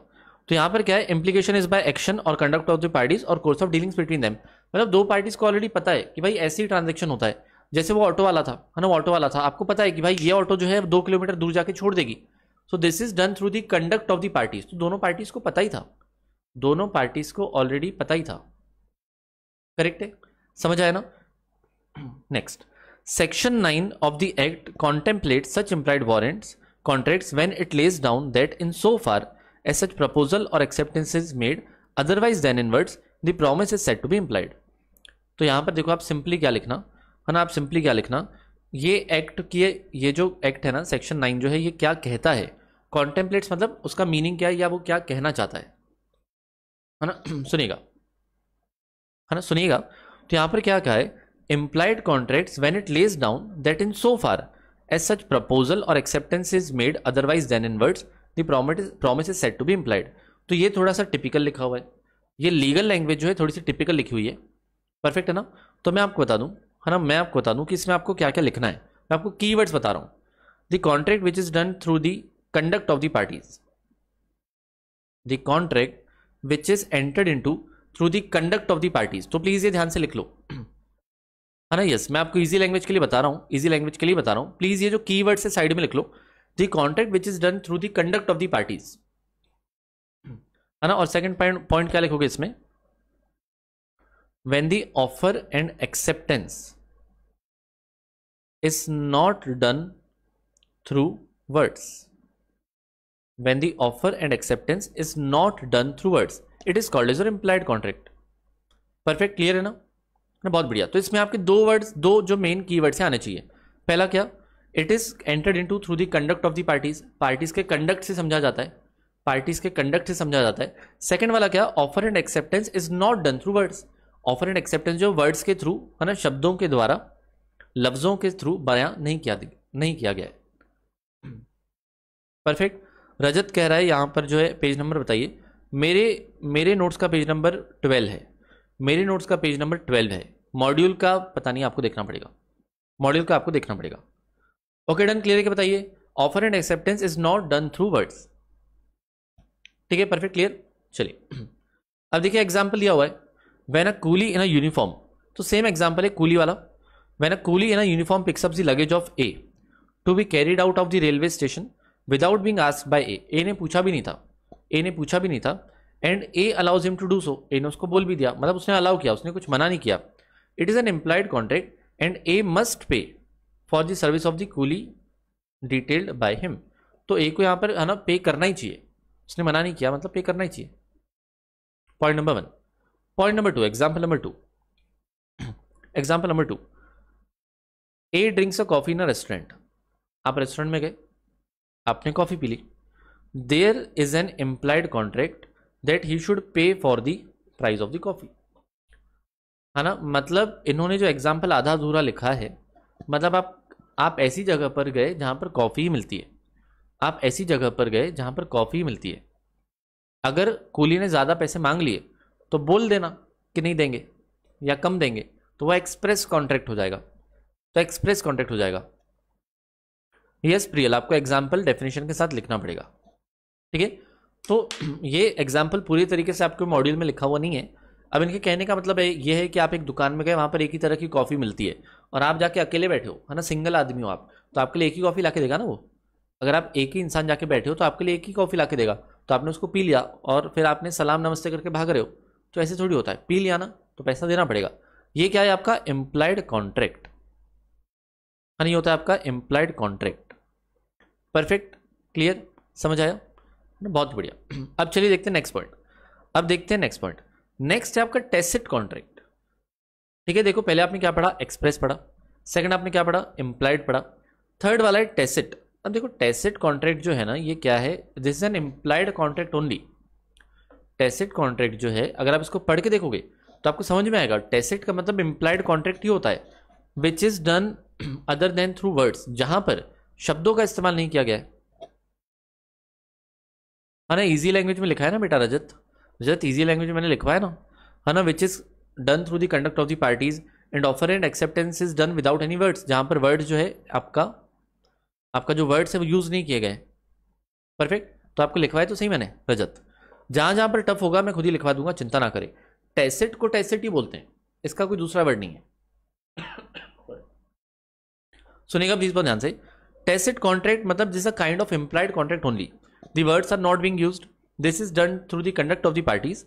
Speaker 1: तो यहाँ पर क्या है इम्प्लीकेशन इज बाय एक्शन और कंडक्ट ऑफ द पार्टीज और course of dealings between them मतलब दो पार्टीज को ऑलरेडी पता है कि भाई ऐसी ट्रांजेक्शन होता है जैसे वो ऑटो वाला था है ना ऑटो वाला था आपको पता है कि भाई ये ऑटो जो है दो किलोमीटर दूर जाके छोड़ देगी so this is done through the conduct of the parties तो दोनों पार्टीज को पता ही था दोनों पार्टीज को ऑलरेडी पता ही था करेक्ट है समझ आया ना next section nine of the act contemplate such implied warrants contract when it lays down that in so far a such proposal और acceptance is made otherwise than in words the promise is said to be implied तो यहाँ पर देखो आप सिंपली क्या लिखना है ना आप सिंपली क्या लिखना ये एक्ट की ये जो एक्ट है ना सेक्शन नाइन जो है ये क्या कहता है कॉन्टेम्पलेट्स मतलब उसका मीनिंग क्या है या वो क्या कहना चाहता है है ना सुनिएगा है ना सुनिएगा तो यहां पर क्या कहा है implied contract when it lays down that in so far as such proposal और acceptance is made otherwise than in words the is said to be said तो ये थोड़ा सा टिपिकल लिखा हुआ है ये लीगल लैंग्वेज जो है थोड़ी सी टिपिकल लिखी हुई है परफेक्ट है ना तो मैं आपको बता दूं है ना मैं आपको बता दूं कि इसमें आपको क्या क्या लिखना है मैं आपको कीवर्ड्स बता रहा हूँ the contract which is done through the conduct of the parties the contract which is entered into through the conduct of the parties तो प्लीज ये ध्यान से लिख लो है ना यस मैं आपको इजी लैंग्वेज के लिए बता रहा हूँ इजी लैंग्वेज के लिए बता रहा हूँ प्लीज ये जो की वर्ड है साइड में लिख लो the contract which is done through the conduct of the parties है ना और सेकंड पॉइंट पॉइंट क्या लिखोगे इसमें when the offer and acceptance is not done through words when the offer and acceptance is not done through words it is called as implied contract perfect clear है ना ना बहुत बढ़िया तो इसमें आपके दो वर्ड्स दो जो मेन की हैं आने चाहिए पहला क्या it is entered into through the conduct of the parties parties के कंडक्ट से समझा जाता है पार्टीज के कंडक्ट से समझा जाता है सेकंड वाला क्या offer and acceptance is not done through words offer and acceptance जो वर्ड्स के थ्रू है ना शब्दों के द्वारा लफ्जों के थ्रू बयां नहीं किया नहीं किया गया है परफेक्ट रजत कह रहा है यहाँ पर जो है पेज नंबर बताइए मेरे मेरे नोट्स का पेज नंबर ट्वेल्व है मेरे नोट्स का पेज नंबर ट्वेल्व है मॉड्यूल का पता नहीं आपको देखना पड़ेगा मॉड्यूल का आपको देखना पड़ेगा ओके डन क्लियर है बताइए offer and acceptance is not done through words ठीक है परफेक्ट क्लियर चलिए अब देखिए एग्जाम्पल दिया हुआ है when a coolie in a uniform तो सेम एग्जाम्पल है कूली वाला when a coolie in a uniform picks up the luggage of A to be carried out of the railway station without being asked by A A ने पूछा भी नहीं था ए ने पूछा भी नहीं था and A allows him to do so A ने उसको बोल भी दिया मतलब उसने अलाउ किया उसने कुछ मना नहीं किया it is an employed contract and A must pay for the service of the coolie detailed by him तो ए को यहाँ पर है ना पे करना ही चाहिए उसने मना नहीं किया मतलब पे करना ही चाहिए point number one point number two example number two example number two A drinks a coffee in a restaurant आप रेस्टोरेंट में गए आपने कॉफ़ी पी ली there is an implied contract that he should pay for the price of the coffee है ना मतलब इन्होंने जो एग्ज़ाम्पल आधा अधूरा लिखा है मतलब आप आप ऐसी जगह पर गए जहाँ पर कॉफ़ी ही मिलती है आप ऐसी जगह पर गए जहाँ पर कॉफ़ी मिलती है अगर कूली ने ज़्यादा पैसे मांग लिए तो बोल देना कि नहीं देंगे या कम देंगे तो वह एक्सप्रेस कॉन्ट्रैक्ट हो जाएगा तो एक्सप्रेस कॉन्ट्रैक्ट हो जाएगा यस प्रियल आपको एग्जाम्पल डेफिनेशन के साथ लिखना पड़ेगा ठीक है तो ये एग्जाम्पल पूरी तरीके से आपके मॉड्यूल में लिखा हुआ नहीं है अब इनके कहने का मतलब है ये है कि आप एक दुकान में गए वहाँ पर एक ही तरह की कॉफ़ी मिलती है और आप जाके अकेले बैठे हो है ना सिंगल आदमी हो आप तो आपके लिए एक ही कॉफ़ी ला देगा ना वो अगर आप एक ही इंसान जाके बैठे हो तो आपके लिए एक ही कॉफ़ी ला देगा तो आपने उसको पी लिया और फिर आपने सलाम नमस्ते करके भाग रहे हो तो ऐसे थोड़ी होता है पी लिया ना तो पैसा देना पड़ेगा ये क्या है आपका एम्प्लाइड हाँ, कॉन्ट्रैक्ट नहीं होता है आपका एम्प्लाइड कॉन्ट्रैक्ट परफेक्ट क्लियर समझ आया बहुत बढ़िया अब चलिए देखते हैं नेक्स्ट पॉइंट अब देखते हैं नेक्स्ट पॉइंट नेक्स्ट है आपका टेसिट कॉन्ट्रैक्ट ठीक है देखो पहले आपने क्या पढ़ा एक्सप्रेस पढ़ा सेकंड आपने क्या पढ़ा इम्प्लाइड पढ़ा थर्ड वाला है टेसिट अब देखो टेसिट कॉन्ट्रैक्ट जो है ना ये क्या है this is an implied contract only tacit contract जो है अगर आप इसको पढ़ के देखोगे तो आपको समझ में आएगा टेसिट का मतलब इम्प्लाइड कॉन्ट्रैक्ट ही होता है which is done other than through words जहां पर शब्दों का इस्तेमाल नहीं किया गया है ना इजी लैंग्वेज में लिखा है ना बेटा रजत रजत इजी लैंग्वेज में मैंने लिखवा है ना है ना which is done through the conduct of the parties and offer and acceptance is done without any words जहां पर वर्ड जो है आपका आपका जो वर्ड्स है वो यूज़ नहीं किए गए परफेक्ट तो आपको लिखवाए तो सही मैंने रजत जहां जहां पर टफ होगा मैं खुद ही लिखवा दूंगा चिंता ना करें टेसेट को टेसेट ही बोलते हैं इसका कोई दूसरा वर्ड नहीं है सुनेगा प्लीज़ बहुत ध्यान से टेसिड कॉन्ट्रैक्ट मतलब this a kind of of contract only the words are not being use this is done through the conduct of the parties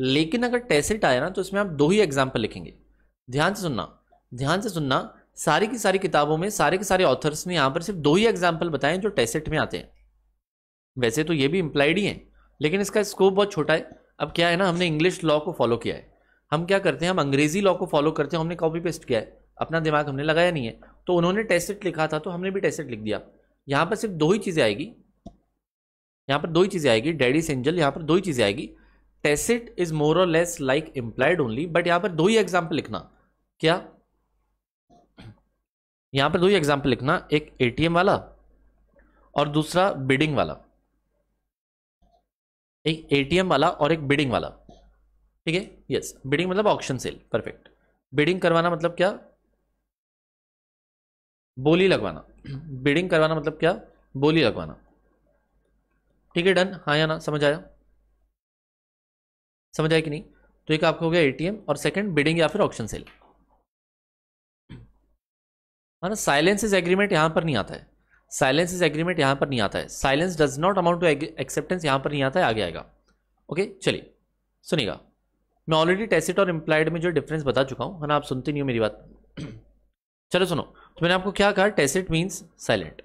Speaker 1: लेकिन अगर टेसिट आया ना तो इसमें आप दो ही एग्जाम्पल लिखेंगे ध्यान से सुनना ध्यान से सुनना सारी की सारी किताबों में सारे के सारे ऑथर्स ने यहाँ पर सिर्फ दो ही एग्जाम्पल बताए जो टेसिट में आते हैं वैसे तो ये भी इम्प्लाइड ही हैं लेकिन इसका स्कोप बहुत छोटा है अब क्या है ना हमने इंग्लिश लॉ को फॉलो किया है हम क्या करते हैं हम अंग्रेजी लॉ को फॉलो करते हैं हमने कॉपी पेस्ट किया है अपना दिमाग हमने लगाया नहीं है तो उन्होंने टेस्ट लिखा था तो हमने भी टेस्ट लिख दिया यहाँ पर सिर्फ दो ही चीज़ें आएगी यहाँ पर दो ही चीज़ें आएगी डेडिस सेंजल यहाँ पर दो ही चीज़ें आएगी टेसिट इज मोर और less like implied only but यहाँ पर दो ही एग्जाम्पल लिखना क्या यहाँ पर दो ही एग्जाम्पल लिखना एक एटीएम वाला और दूसरा बिडिंग वाला एक एटीएम वाला और एक बिडिंग वाला ठीक है यस बिडिंग मतलब ऑप्शन सेल परफेक्ट बिडिंग करवाना मतलब क्या बोली लगवाना बिडिंग करवाना मतलब क्या बोली लगवाना ठीक है डन हाँ या ना समझ आया समझ आया कि नहीं तो एक आपका हो गया एटीएम और सेकंड बिडिंग या फिर ऑप्शन सेल है ना साइलेंस इज एग्रीमेंट यहां पर नहीं आता है साइलेंस इज एग्रीमेंट यहां पर नहीं आता है silence does not amount to acceptance यहां पर नहीं आता है आगे आएगा ओके चलिए सुनिएगा मैं ऑलरेडी टेसिट और इम्प्लाइड में जो डिफरेंस बता चुका हूँ है ना आप सुनते नहीं हो मेरी बात चलो सुनो तो मैंने आपको क्या कहा टेसिट मीन्स साइलेंट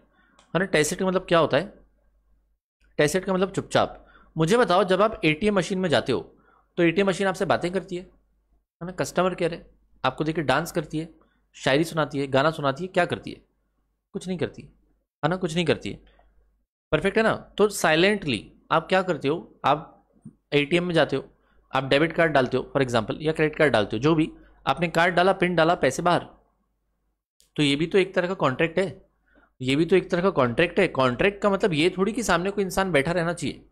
Speaker 1: है ना टेसिट का मतलब क्या होता है टेसिट का मतलब चुपचाप मुझे बताओ जब आप ए मशीन में जाते हो तो ए मशीन आपसे बातें करती है है ना कस्टमर केयर है आपको देखिए डांस करती है शायरी सुनाती है गाना सुनाती है क्या करती है कुछ नहीं करती है ना कुछ नहीं करती है परफेक्ट है ना तो साइलेंटली आप क्या करते हो आप एटीएम में जाते हो आप डेबिट कार्ड डालते हो फॉर एग्जाम्पल या क्रेडिट कार्ड डालते हो जो भी आपने कार्ड डाला पिन डाला पैसे बाहर तो ये भी तो एक तरह का कॉन्ट्रैक्ट है ये भी तो एक तरह का कॉन्ट्रैक्ट है कॉन्ट्रैक्ट का मतलब ये थोड़ी कि सामने कोई इंसान बैठा रहना चाहिए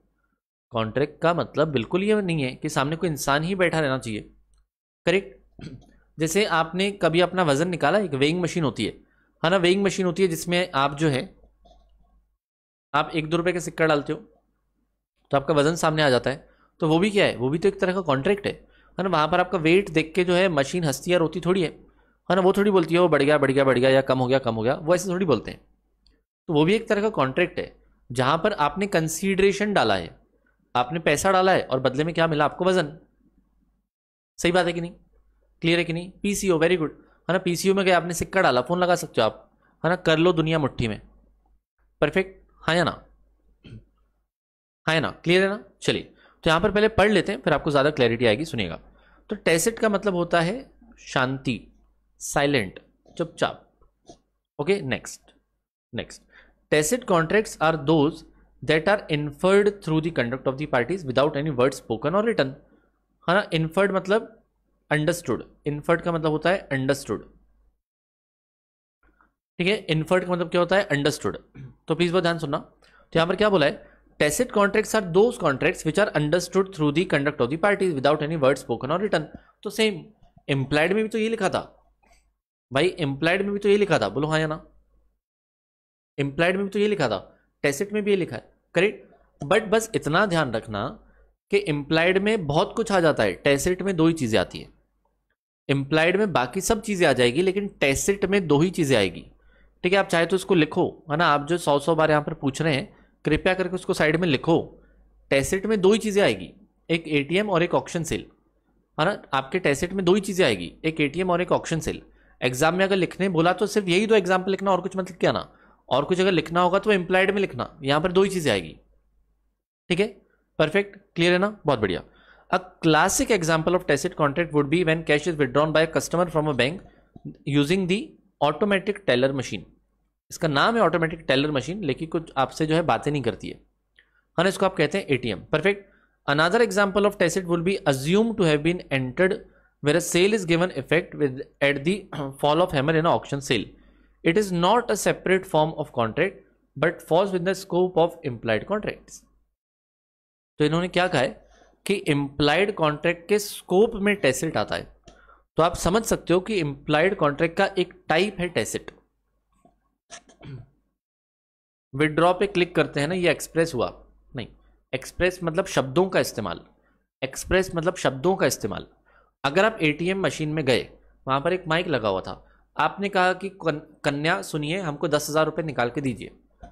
Speaker 1: कॉन्ट्रैक्ट का मतलब बिल्कुल ये नहीं है कि सामने कोई इंसान ही बैठा रहना चाहिए करेक्ट जैसे आपने कभी अपना वजन निकाला एक वेइंग मशीन होती है है हाँ ना वेइंग मशीन होती है जिसमें आप जो है आप एक दो रुपये का सिक्का डालते हो तो आपका वजन सामने आ जाता है तो वो भी क्या है वो भी तो एक तरह का कॉन्ट्रैक्ट है है हाँ ना वहाँ पर आपका वेट देख के जो है मशीन हस्ती या रोती थोड़ी है है हाँ ना वो थोड़ी बोलती है वो बढ़ गया बढ़ गया बढ़ गया या कम हो गया कम हो गया वो ऐसे थोड़ी बोलते हैं तो वो भी एक तरह का कॉन्ट्रैक्ट है जहाँ पर आपने कंसीडरेशन डाला है आपने पैसा डाला है और बदले में क्या मिला आपको वजन सही बात है कि नहीं क्लियर है कि नहीं पी वेरी गुड है ना पी में गए आपने सिक्का डाला फ़ोन लगा सकते हो आप है हाँ ना कर लो दुनिया मुट्ठी में परफेक्ट हाँ या ना हाँ या ना क्लियर है ना चलिए तो यहाँ पर पहले पढ़ लेते हैं फिर आपको ज़्यादा क्लैरिटी आएगी सुनिएगा तो टेसेट का मतलब होता है शांति साइलेंट चुपचाप okay next next tacit contracts are those that are inferred through the conduct of the parties without any word spoken और रिटर्न है ना इन्फर्ड मतलब अंडरस्टूड इन्फर्ड का मतलब होता है अंडरस्टूड ठीक है इन्फर्ड का मतलब क्या होता है अंडरस्टूड तो प्लीज बहुत ध्यान सुनना तो यहां पर क्या बोला है tacit contracts are those contracts which are understood through the conduct of the parties without any word spoken और रिटर्न तो सेम इम्प्लाइड में भी तो ये लिखा था भाई एम्प्लाइड में भी तो ये लिखा था बोलो हाँ या ना एम्प्लाइड में भी तो ये लिखा था टेसिट में भी ये लिखा है करेक्ट बट बस इतना ध्यान रखना कि एम्प्लाइड में बहुत कुछ आ जाता है टेसिट में दो ही चीज़ें आती है एम्प्लाइड में बाकी सब चीज़ें आ जाएगी लेकिन टेसिट में दो ही चीज़ें आएगी ठीक है आप चाहे तो इसको लिखो है ना आप जो सौ सौ बार यहाँ पर पूछ रहे हैं कृपया करके उसको साइड में लिखो टेसिट में दो ही चीज़ें आएगी एक एटीएम और एक ऑप्शन सेल है ना आपके टेसिट में दो ही चीज़ें आएगी एक एटीएम और एक ऑप्शन सेल एग्जाम में अगर लिखने बोला तो सिर्फ यही दो एग्जाम्पल लिखना और कुछ मतलब क्या ना और कुछ अगर लिखना होगा तो इम्प्लाइड में लिखना यहां पर दो ही चीज़ें आएगी ठीक है परफेक्ट क्लियर है ना बहुत बढ़िया अ classic example of tacit contract would be when cash is withdrawn by customer from a bank using the automatic teller machine इसका नाम है ऑटोमेटिक टेलर मशीन लेकिन कुछ आपसे जो है बातें नहीं करती है हाँ ना इसको आप कहते हैं ATM perfect another example of tacit would be assumed to have been entered where a sale is given effect with at the fall of hammer in an auction sale. It is not a separate form of contract but falls within the scope of implied contracts. तो इन्होंने क्या कहा है कि इम्प्लाइड कॉन्ट्रैक्ट के स्कोप में टेसिट आता है तो आप समझ सकते हो कि इम्प्लाइड कॉन्ट्रैक्ट का एक टाइप है टेसिट विड्रॉ पे क्लिक करते हैं ना ये एक्सप्रेस हुआ नहीं एक्सप्रेस मतलब शब्दों का इस्तेमाल एक्सप्रेस मतलब शब्दों का इस्तेमाल अगर आप एटीएम मशीन में गए वहाँ पर एक माइक लगा हुआ था आपने कहा कि कन्या सुनिए हमको दस हज़ार रुपये निकाल के दीजिए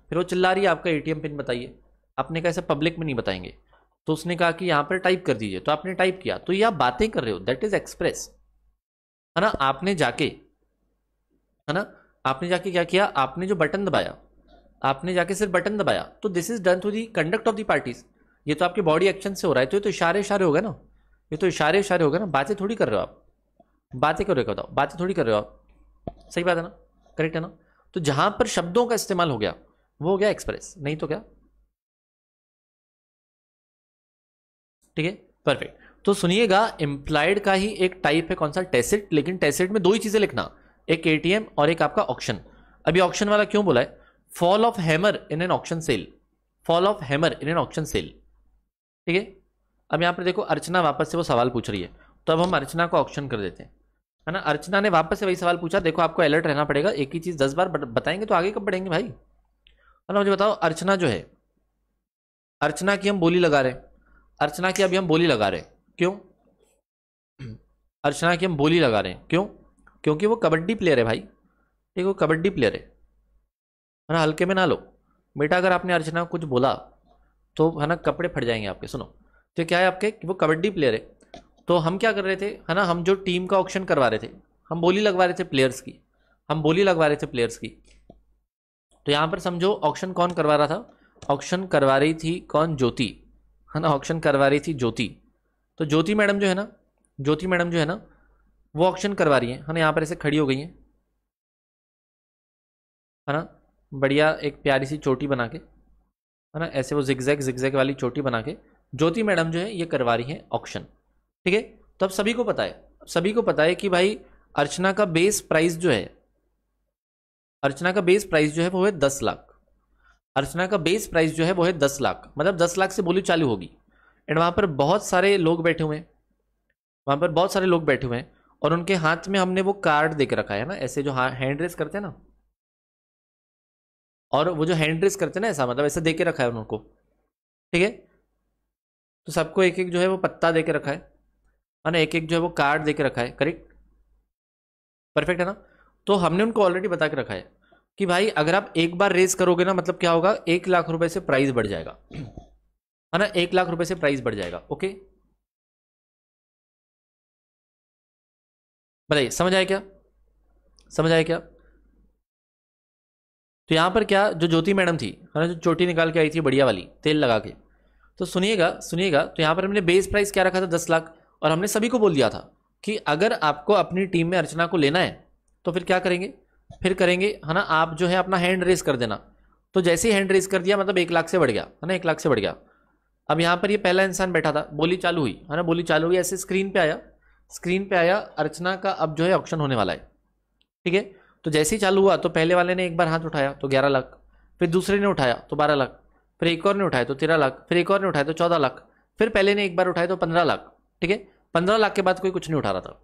Speaker 1: फिर वो चिल्ला रही है आपका एटीएम पिन बताइए आपने कहा ऐसे पब्लिक में नहीं बताएंगे तो उसने कहा कि यहाँ पर टाइप कर दीजिए तो आपने टाइप किया तो ये आप बातें कर रहे हो दैट इज़ एक्सप्रेस है ना आपने जाके है ना आपने जाके क्या किया आपने जो बटन दबाया आपने जाके सिर्फ बटन दबाया तो this is done through the conduct of the parties ये तो आपके बॉडी एक्शन से हो रहा है तो ये तो इशारे इशारे हो गए ना ये तो इशारे इशारे हो गए ना बातें थोड़ी कर रहे हो आप बातें कर रहे हो बताओ बातें थोड़ी कर रहे हो आप सही बात है ना करेक्ट है ना तो जहां पर शब्दों का इस्तेमाल हो गया वो हो गया एक्सप्रेस नहीं तो क्या ठीक है परफेक्ट तो सुनिएगा एम्प्लाइड का ही एक टाइप है कौन सा टेसिट लेकिन टेसिट में दो ही चीजें लिखना एक एटीएम और एक आपका ऑप्शन अभी ऑप्शन वाला क्यों बोला है fall of hammer in an auction sale fall of hammer in an auction sale ठीक है अब यहाँ पर देखो अर्चना वापस से वो सवाल पूछ रही है तो अब हम अर्चना को ऑप्शन कर देते हैं है ना अर्चना ने वापस से वही सवाल पूछा देखो आपको अलर्ट रहना पड़ेगा एक ही चीज़ दस बार बताएंगे तो आगे कब बढ़ेंगे भाई है ना मुझे बताओ अर्चना जो है अर्चना की हम बोली लगा रहे हैं अर्चना की अभी हम बोली लगा रहे हैं क्यों अर्चना की हम बोली लगा रहे हैं क्यों क्योंकि वो कबड्डी प्लेयर है भाई ठीक वो कबड्डी प्लेयर है है ना हल्के में ना लो बेटा अगर आपने अर्चना को कुछ बोला तो है ना कपड़े फट जाएंगे आपके सुनो तो क्या है आपके कि वो कबड्डी प्लेयर है तो हम क्या कर रहे थे है ना हम जो टीम का ऑप्शन करवा रहे थे हम बोली लगवा रहे थे प्लेयर्स की हम बोली लगवा रहे थे प्लेयर्स की तो यहाँ पर समझो ऑप्शन कौन करवा रहा था ऑप्शन करवा रही थी कौन ज्योति है ना ऑप्शन करवा रही थी ज्योति तो ज्योति मैडम जो है ना ज्योति मैडम जो है ना वो ऑप्शन करवा रही है है ना यहाँ पर ऐसे खड़ी हो गई है है ना बढ़िया एक प्यारी सी चोटी बना के है ना ऐसे वो जिगजैग जिगजैग वाली चोटी बना के ज्योति मैडम जो है ये करवा रही हैं ऑक्शन ठीक है तो अब सभी को पता है सभी को पता है कि भाई अर्चना का बेस प्राइस जो है अर्चना का बेस प्राइस जो है वो है दस लाख अर्चना का बेस प्राइस जो है वो है दस लाख मतलब दस लाख से बोली चालू होगी एंड वहां पर बहुत सारे लोग बैठे हुए हैं वहां पर बहुत सारे लोग बैठे हुए हैं और उनके हाथ में हमने वो कार्ड देख रखा है ना ऐसे जो हैंड हाँ, रेस करते हैं ना और वो जो हैंड रेस करते हैं ना ऐसा मतलब ऐसे दे के रखा है उनको ठीक है तो सबको एक एक जो है वो पत्ता दे के रखा है है ना एक एक जो है वो कार्ड दे के रखा है करेक्ट परफेक्ट है ना तो हमने उनको ऑलरेडी बता के रखा है कि भाई अगर आप एक बार रेस करोगे ना मतलब क्या होगा एक लाख रुपए से प्राइस बढ़ जाएगा है ना एक लाख रुपए से प्राइस बढ़ जाएगा ओके बताइए समझ आया क्या समझ आया क्या तो यहां पर क्या जो ज्योति मैडम थी है ना जो चोटी निकाल के आई थी बढ़िया वाली तेल लगा के तो सुनिएगा सुनिएगा तो यहाँ पर हमने बेस प्राइस क्या रखा था दस लाख और हमने सभी को बोल दिया था कि अगर आपको अपनी टीम में अर्चना को लेना है तो फिर क्या करेंगे फिर करेंगे है ना आप जो है अपना हैंड रेस कर देना तो जैसे ही हैंड रेस कर दिया मतलब एक लाख से बढ़ गया है ना एक लाख से बढ़ गया अब यहाँ पर ये पहला इंसान बैठा था बोली चालू हुई है ना बोली चालू हुई ऐसे स्क्रीन पर आया स्क्रीन पर आया अर्चना का अब जो है ऑप्शन होने वाला है ठीक है तो जैसे ही चालू हुआ तो पहले वाले ने एक बार हाथ उठाया तो ग्यारह लाख फिर दूसरे ने उठाया तो बारह लाख फिर एक और ने उठाए तो तेरह लाख फिर एक और ने उठाए तो चौदह लाख फिर पहले ने एक बार उठाए तो पंद्रह लाख ठीक है पंद्रह लाख के बाद कोई कुछ नहीं उठा रहा था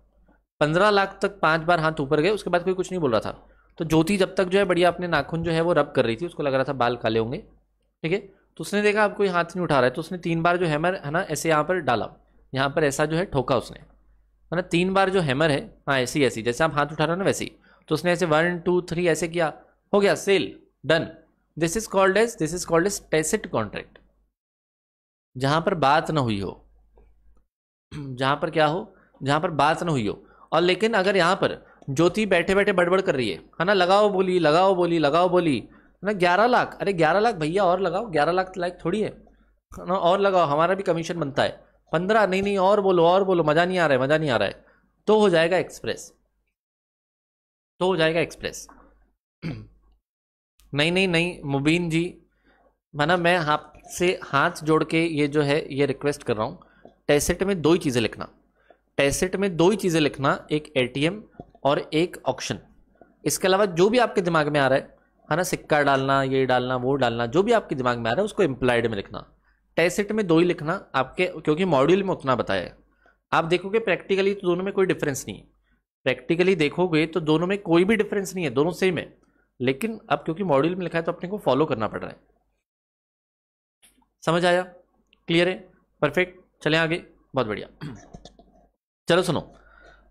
Speaker 1: पंद्रह लाख तक पांच बार हाथ ऊपर गए उसके बाद कोई कुछ नहीं बोल रहा था तो ज्योति जब तक जो है बढ़िया अपने नाखून जो है वो रब कर रही थी उसको लग रहा था बाल काले होंगे ठीक है तो उसने देखा अब कोई हाथ नहीं उठा रहा है तो उसने तीन बार जो हैमर है ना ऐसे यहाँ पर डाला यहाँ पर ऐसा जो है ठोका उसने है मतलब ना तीन बार जो हैमर है हाँ ऐसी ऐसी जैसे आप हाथ उठा रहे हो ना वैसे ही तो उसने ऐसे वन टू थ्री ऐसे किया हो गया sale done this is called as this is called as tacit contract जहां पर बात ना हुई हो जहां पर क्या हो जहां पर बात ना हुई हो और लेकिन अगर यहाँ पर ज्योति बैठे बैठे बड़बड़ कर रही है है ना लगाओ बोली लगाओ बोली लगाओ बोली है ना ग्यारह लाख अरे ग्यारह लाख भैया और लगाओ ग्यारह लाख लाइक थोड़ी है ना और लगाओ हमारा भी कमीशन बनता है पंद्रह नहीं नहीं और बोलो और बोलो मज़ा नहीं आ रहा है मज़ा नहीं आ रहा है तो हो जाएगा एक्सप्रेस तो हो जाएगा एक्सप्रेस नहीं नहीं नहीं मुबीन जी माना मैं आपसे हाथ जोड़ के ये जो है ये रिक्वेस्ट कर रहा हूँ टेसेट में दो ही चीज़ें लिखना टेसेट में दो ही चीज़ें लिखना एक ए और एक ऑक्शन इसके अलावा जो भी आपके दिमाग में आ रहा है है ना सिक्का डालना ये डालना वो डालना जो भी आपके दिमाग में आ रहा है उसको एम्प्लाइड में लिखना टेसेट में दो ही लिखना आपके क्योंकि मॉड्यूल में उतना बताया है आप देखोगे प्रैक्टिकली तो दोनों में कोई डिफरेंस नहीं है प्रैक्टिकली देखोगे तो दोनों में कोई भी डिफरेंस नहीं है दोनों सेम है लेकिन अब क्योंकि मॉड्यूल में लिखा है तो अपने को फॉलो करना पड़ रहा है समझ आया क्लियर है परफेक्ट चले आगे बहुत बढ़िया चलो सुनो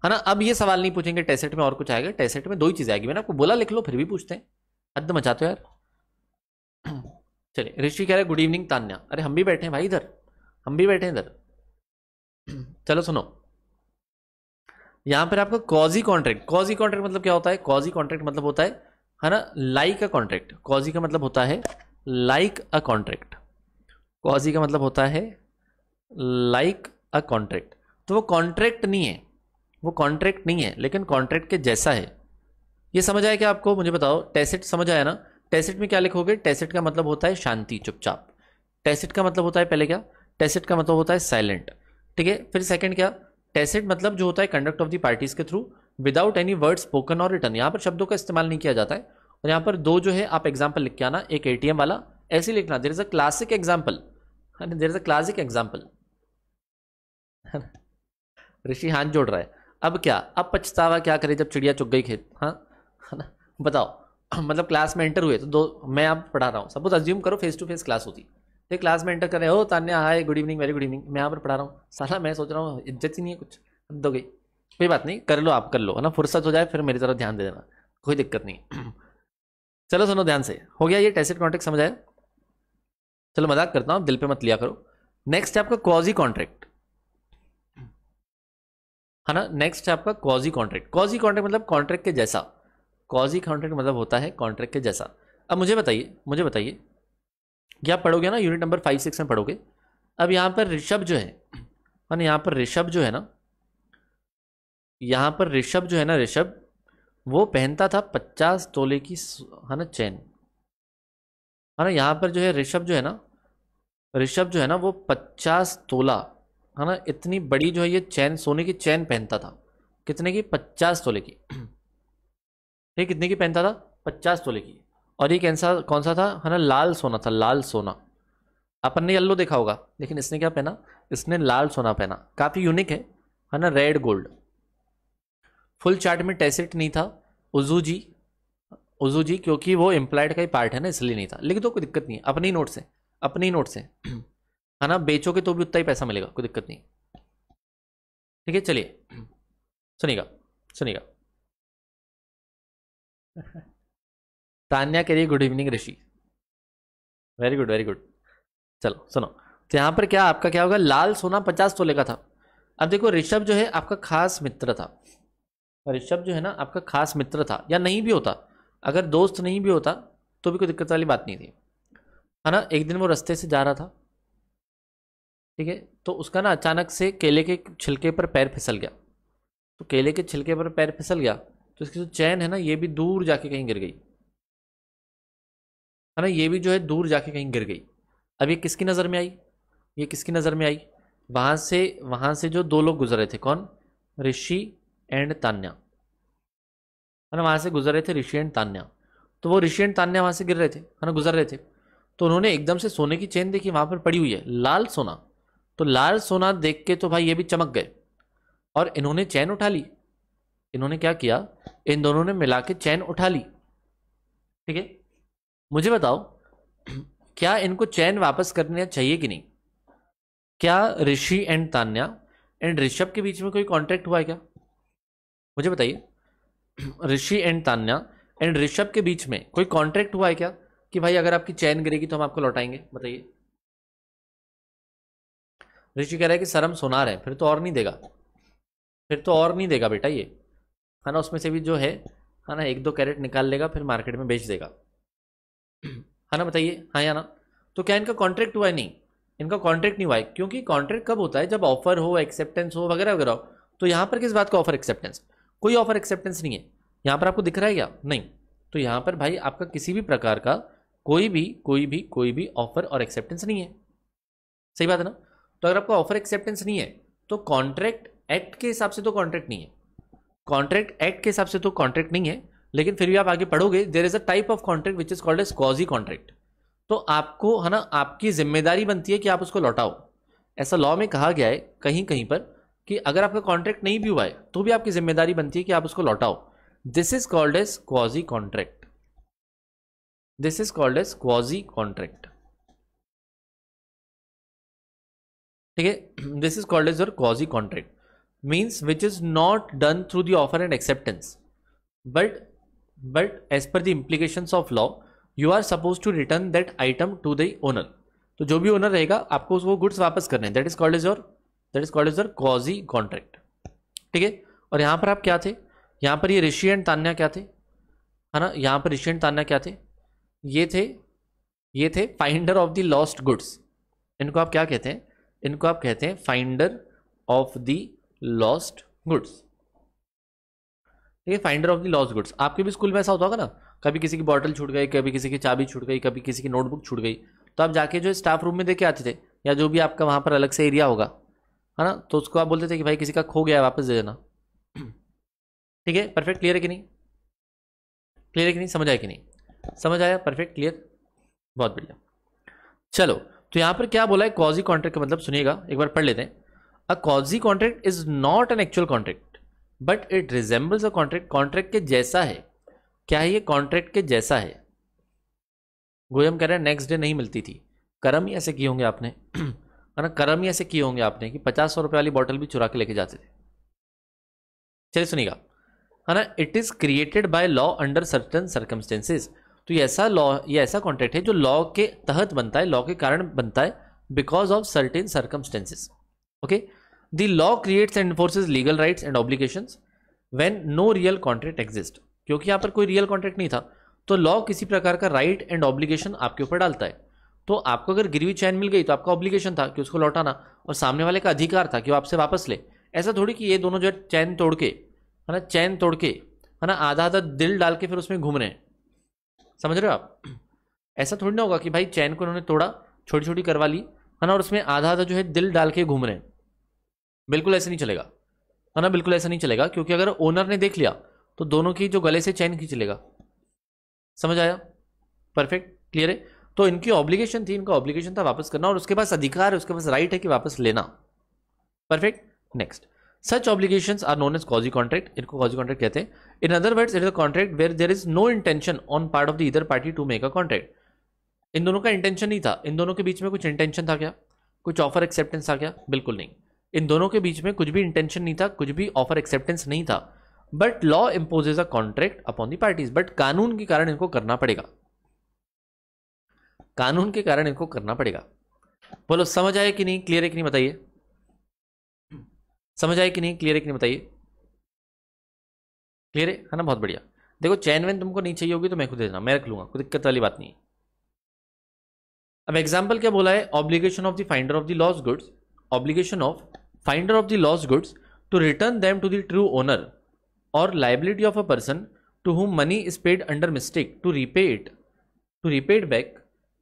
Speaker 1: है ना अब ये सवाल नहीं पूछेंगे टेसेट में और कुछ आएगा टेसेट में दो ही चीज़ें आएगी मैंने आपको बोला लिख लो फिर भी पूछते हैं हद मचाते हो यार चलिए ऋषि कह रहे गुड इवनिंग तान्या अरे हम भी बैठे हैं भाई इधर हम भी बैठे हैं इधर चलो सुनो यहां पर आपका कॉजी कॉन्ट्रैक्ट कॉजी कॉन्ट्रैक्ट मतलब क्या होता है कॉजी कॉन्ट्रैक्ट मतलब होता है है ना लाइक अ कॉन्ट्रैक्ट कॉजी का मतलब होता है लाइक अ कॉन्ट्रैक्ट कॉजी का मतलब होता है लाइक अ कॉन्ट्रैक्ट तो वो कॉन्ट्रैक्ट नहीं है वो कॉन्ट्रैक्ट नहीं है लेकिन कॉन्ट्रैक्ट के जैसा है ये समझ आया क्या आपको मुझे बताओ टेसिट समझ आया ना टेसिट में क्या लिखोगे टेसिट का मतलब होता है शांति चुपचाप टेसिट का मतलब होता है पहले क्या टेसिट का मतलब होता है साइलेंट ठीक है फिर सेकंड क्या टेसिट मतलब जो होता है कंडक्ट ऑफ द पार्टीज के through without any word spoken और रिटर्न यहाँ पर शब्दों का इस्तेमाल नहीं किया जाता है और यहाँ पर दो जो है आप एग्जाम्पल लिख के आना एक ए वाला ऐसे लिखना there is a classic example there is a classic example Rishi हाथ जोड़ रहा है अब क्या अब पछतावा क्या करे जब चिड़िया चुग गई खेत हाँ है ना बताओ मतलब क्लास में एंटर हुए तो दो मैं आप पढ़ा रहा हूँ सपोज अज्यूम करो फेस टू फेस क्लास होती तो क्लास में एंटर कर रहे हो Tanya hi good evening very good evening मैं यहाँ पर पढ़ा रहा हूँ साला मैं सोच रहा हूँ इज्जत ही नहीं है कुछ दो गई कोई बात नहीं कर लो आप कर लो है ना फुर्सत हो जाए फिर मेरी तरफ ध्यान दे देना कोई दिक्कत नहीं चलो सुनो ध्यान से हो गया ये टेसिड कॉन्ट्रैक्ट समझ आया चलो मजाक करता हूँ दिल पे मत लिया करो नेक्स्ट है आपका क्वाजी कॉन्ट्रैक्ट है ना नेक्स्ट है आपका क्वाजी कॉन्ट्रैक्ट क्वाजी कॉन्ट्रैक्ट मतलब कॉन्ट्रैक्ट के जैसा क्वाजी कॉन्ट्रैक्ट मतलब होता है कॉन्ट्रैक्ट के जैसा अब मुझे बताइए मुझे बताइए कि आप पढ़ोगे ना यूनिट नंबर फाइव सिक्स में पढ़ोगे अब यहाँ पर ऋषभ जो है ना यहाँ पर ऋषभ जो है ना यहाँ पर ऋषभ जो है ना ऋषभ वो पहनता था पचास तोले की है ना चैन है ना यहाँ पर जो है ऋषभ जो है ना ऋषभ जो है ना वो पचास तोला है ना इतनी बड़ी जो है ये चैन सोने की चैन पहनता था कितने की पचास तोले की ये कितने की पहनता था पचास तोले की और ये कैसा कौन सा था है ना लाल सोना था लाल सोना अपन ने येल्लो देखा होगा लेकिन इसने क्या पहना इसने लाल सोना पहना काफ़ी यूनिक है है ना रेड गोल्ड फुल चार्ट में टेसिट नहीं था उजू जी उजू जी क्योंकि वो इम्प्लाइड का ही पार्ट है ना इसलिए नहीं था लेकिन तो कोई दिक्कत नहीं है अपने ही नोट से अपने ही नोट से है ना बेचोगे तो भी उतना ही पैसा मिलेगा कोई दिक्कत नहीं ठीक है चलिए सुनिएगा सुनिएगा तान्या के लिए good evening Rishi very good very good चलो सुनो तो यहाँ पर क्या आपका क्या होगा लाल सोना पचास तोले का था अब देखो ऋषभ जो है आपका खास मित्र था ऋषभ जो है ना आपका खास मित्र था या नहीं भी होता अगर दोस्त नहीं भी होता तो भी कोई दिक्कत वाली बात नहीं थी है ना एक दिन वो रस्ते से जा रहा था ठीक है तो उसका ना अचानक से केले के छिलके पर पैर फिसल गया तो केले के छिलके पर पैर फिसल गया तो इसकी जो चैन है ना ये भी दूर जाके कहीं गिर गई है ना ये भी जो है दूर जाके कहीं गिर गई अब ये किसकी नज़र में आई ये किसकी नज़र में आई वहाँ से वहाँ से जो दो लोग गुजरे थे कौन ऋषि एंड तान्या है ना वहां से गुजर रहे थे ऋषि एंड तान्या तो वो ऋषि एंड तान्या वहां से गिर रहे थे है ना गुजर रहे थे तो उन्होंने एकदम से सोने की चेन देखी वहां पर पड़ी हुई है लाल सोना तो लाल सोना देख के तो भाई ये भी चमक गए और इन्होंने चैन उठा ली इन्होंने क्या किया इन दोनों ने मिला के चैन उठा ली ठीक है मुझे बताओ क्या इनको चैन वापस करना चाहिए कि नहीं क्या ऋषि एंड तान्या एंड ऋषभ के बीच में कोई कॉन्ट्रैक्ट हुआ है क्या मुझे बताइए ऋषि एंड तान्या एंड ऋषभ के बीच में कोई कॉन्ट्रैक्ट हुआ है क्या कि भाई अगर आपकी चैन गिरेगी तो हम आपको लौटाएंगे बताइए ऋषि कह रहा है कि सरम सोनार है फिर तो और नहीं देगा फिर तो और नहीं देगा बेटा ये है ना उसमें से भी जो है है ना एक दो कैरेट निकाल लेगा फिर मार्केट में बेच देगा है ना बताइए हाँ या ना तो क्या इनका कॉन्ट्रैक्ट हुआ है नहीं इनका कॉन्ट्रैक्ट नहीं हुआ है क्योंकि कॉन्ट्रैक्ट कब होता है जब ऑफर हो एक्सेप्टेंस हो वगैरह वगैरह हो तो यहाँ पर किस बात का ऑफर एक्सेप्टेंस कोई ऑफर एक्सेप्टेंस नहीं है यहाँ पर आपको दिख रहा है क्या नहीं तो यहाँ पर भाई आपका किसी भी प्रकार का कोई भी कोई भी कोई भी ऑफर और एक्सेप्टेंस नहीं है सही बात है ना तो अगर आपका ऑफर एक्सेप्टेंस नहीं है तो कॉन्ट्रैक्ट एक्ट के हिसाब से तो कॉन्ट्रैक्ट नहीं है कॉन्ट्रैक्ट एक्ट के हिसाब से तो कॉन्ट्रैक्ट नहीं है लेकिन फिर भी आप आगे पढ़ोगे there is a type of contract which is called as quasi contract तो आपको है ना आपकी जिम्मेदारी बनती है कि आप उसको लौटाओ ऐसा लॉ में कहा गया है कहीं कहीं पर कि अगर आपका कॉन्ट्रैक्ट नहीं भी हुआ है तो भी आपकी जिम्मेदारी बनती है कि आप उसको लौटाओ this is called as quasi contract this is called as quasi contract ठीक है this is called as your quasi contract means which is not done through the offer and acceptance but but as per the implication of law you are suppose to return that item to the owner तो जो भी ओनर रहेगा आपको उसको गुड्स वापस करने that is called is your that is called the quasi contract ठीक है और यहाँ पर आप क्या थे यहाँ पर ये ऋषि एंड तान्या क्या थे है ना यहाँ पर ऋषि एंड तान्या क्या थे ये थे ये थे finder of the lost goods इनको आप क्या कहते हैं इनको आप कहते हैं finder of the lost goods ठीक है finder of the lost goods आपके भी स्कूल में ऐसा होता होगा ना कभी किसी की बॉटल छूट गई कभी किसी की चाबी छूट गई कभी किसी की नोटबुक छूट गई तो आप जाके जो स्टाफ रूम में देके आते थे या जो भी आपका वहाँ पर अलग से एरिया होगा है ना तो उसको आप बोलते थे कि भाई किसी का खो गया है वापस दे देना ठीक है परफेक्ट क्लियर है कि नहीं क्लियर है कि नहीं समझ आया कि नहीं समझ आया परफेक्ट क्लियर बहुत बढ़िया चलो तो यहाँ पर क्या बोला है कॉजी कॉन्ट्रैक्ट का मतलब सुनिएगा एक बार पढ़ लेते हैं a quasi contract is not an actual contract but it resembles a contract contract के जैसा है क्या है ये कॉन्ट्रैक्ट के जैसा है गोयम कह रहे हैं नेक्स्ट डे नहीं मिलती थी कर्म ही ऐसे किए होंगे आपने वरना कर्म ही ऐसे किए होंगे आपने कि पचास सौ रुपये वाली बॉटल भी चुरा के लेके जाते थे चलिए सुनिएगा है ना it is created by law under certain circumstances तो ये ऐसा लॉ ये ऐसा कॉन्ट्रैक्ट है जो लॉ के तहत बनता है लॉ के कारण बनता है because of certain circumstances okay the law creates and enforces legal rights and obligation when no real contract exist क्योंकि यहाँ पर कोई रियल कॉन्ट्रैक्ट नहीं था तो लॉ किसी प्रकार का राइट एंड ऑब्लिगेशन आपके ऊपर डालता है तो आपको अगर गिरवी चैन मिल गई तो आपका ऑब्लिगेशन था कि उसको लौटाना और सामने वाले का अधिकार था कि वो आपसे वापस ले ऐसा थोड़ी कि ये दोनों जो है चैन तोड़ के है ना चैन तोड़ के है ना आधा आधा दिल डाल के फिर उसमें घूम रहे हैं समझ रहे हो आप ऐसा थोड़ी ना होगा कि भाई चैन को उन्होंने तोड़ा छोटी छोटी करवा ली है ना और उसमें आधा आधा जो है दिल डाल के घूम रहे हैं बिल्कुल ऐसा नहीं चलेगा है ना बिल्कुल ऐसा नहीं चलेगा क्योंकि अगर ओनर ने देख लिया तो दोनों की जो गले से चैन खींच लेगा समझ आया परफेक्ट क्लियर है तो इनकी ऑब्लिगेशन थी इनका ऑब्लिगेशन था वापस करना और उसके पास अधिकार है उसके पास राइट है कि वापस लेना perfect next such obligation are known as quasi contract इनको कॉजी कॉन्ट्रैक्ट कहते हैं in other words it is a contract where there is no intention on part of the either party to make a contract इन दोनों का इंटेंशन नहीं था इन दोनों के बीच में कुछ इंटेंशन था क्या कुछ ऑफर एक्सेप्टेंस था क्या बिल्कुल नहीं इन दोनों के बीच में कुछ भी इंटेंशन नहीं था कुछ भी ऑफर एक्सेप्टेंस नहीं था but law imposes a contract upon the parties but कानून के कारण इनको करना पड़ेगा कानून के कारण इनको करना पड़ेगा बोलो समझ आए कि नहीं क्लियर है कि नहीं बताइए समझ आए कि नहीं क्लियर है कि नहीं बताइए क्लियर है हाँ ना बहुत बढ़िया देखो चैन वैन तुमको नहीं चाहिए होगी तो मैं खुद देना मैं रख लूंगा कोई दिक्कत वाली बात नहीं अब एग्जाम्पल क्या बोला है obligation of the finder of the lost goods obligation of finder of the lost goods to return them to the true owner और liability of a person to whom money is paid under mistake to repay it to repay it back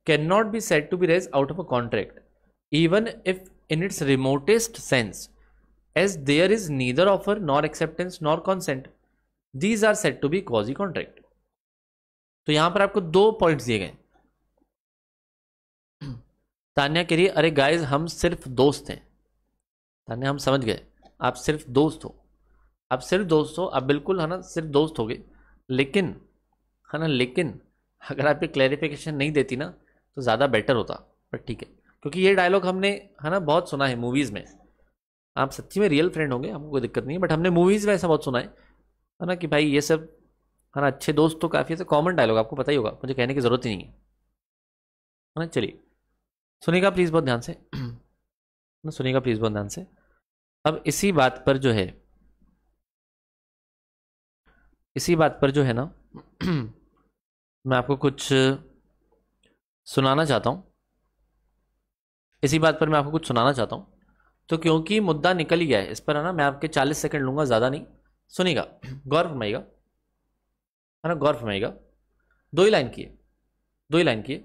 Speaker 1: can not be said to be raise out of a contract even if in its remotest sense as there is neither offer nor acceptance nor consent these are said to be quasi contract तो यहां पर आपको दो पॉइंट दिए गए तान्या करिए अरे गाइज हम सिर्फ दोस्त हैं तान्या हम समझ गए आप सिर्फ दोस्त हो आप सिर्फ दोस्त हो आप बिल्कुल है ना सिर्फ दोस्त हो गए लेकिन है ना लेकिन अगर आप ये क्लैरिफिकेशन नहीं देती ना तो ज़्यादा बेटर होता बट ठीक है क्योंकि ये डायलॉग हमने है ना बहुत सुना है मूवीज़ में आप सच्ची में रियल फ्रेंड होंगे आपको कोई दिक्कत नहीं है बट हमने मूवीज़ में ऐसा बहुत सुना है है ना कि भाई ये सब है ना अच्छे दोस्त तो काफ़ी ऐसे कॉमन डायलॉग आपको पता ही होगा मुझे कहने की ज़रूरत ही नहीं है है ना चलिए सुनेगा प्लीज़ बहुत ध्यान से ना सुनेगा प्लीज़ बहुत ध्यान से अब इसी बात पर जो है इसी बात पर जो है ना मैं आपको कुछ सुनाना चाहता हूँ इसी बात पर मैं आपको कुछ सुनाना चाहता हूँ तो क्योंकि मुद्दा निकल ही गया है इस पर है ना मैं आपके चालीस सेकेंड लूंगा ज़्यादा नहीं सुनेगा गौरव फरमाइएगा है ना गौरव फरमाइएगा दो ही लाइन किए दो ही लाइन की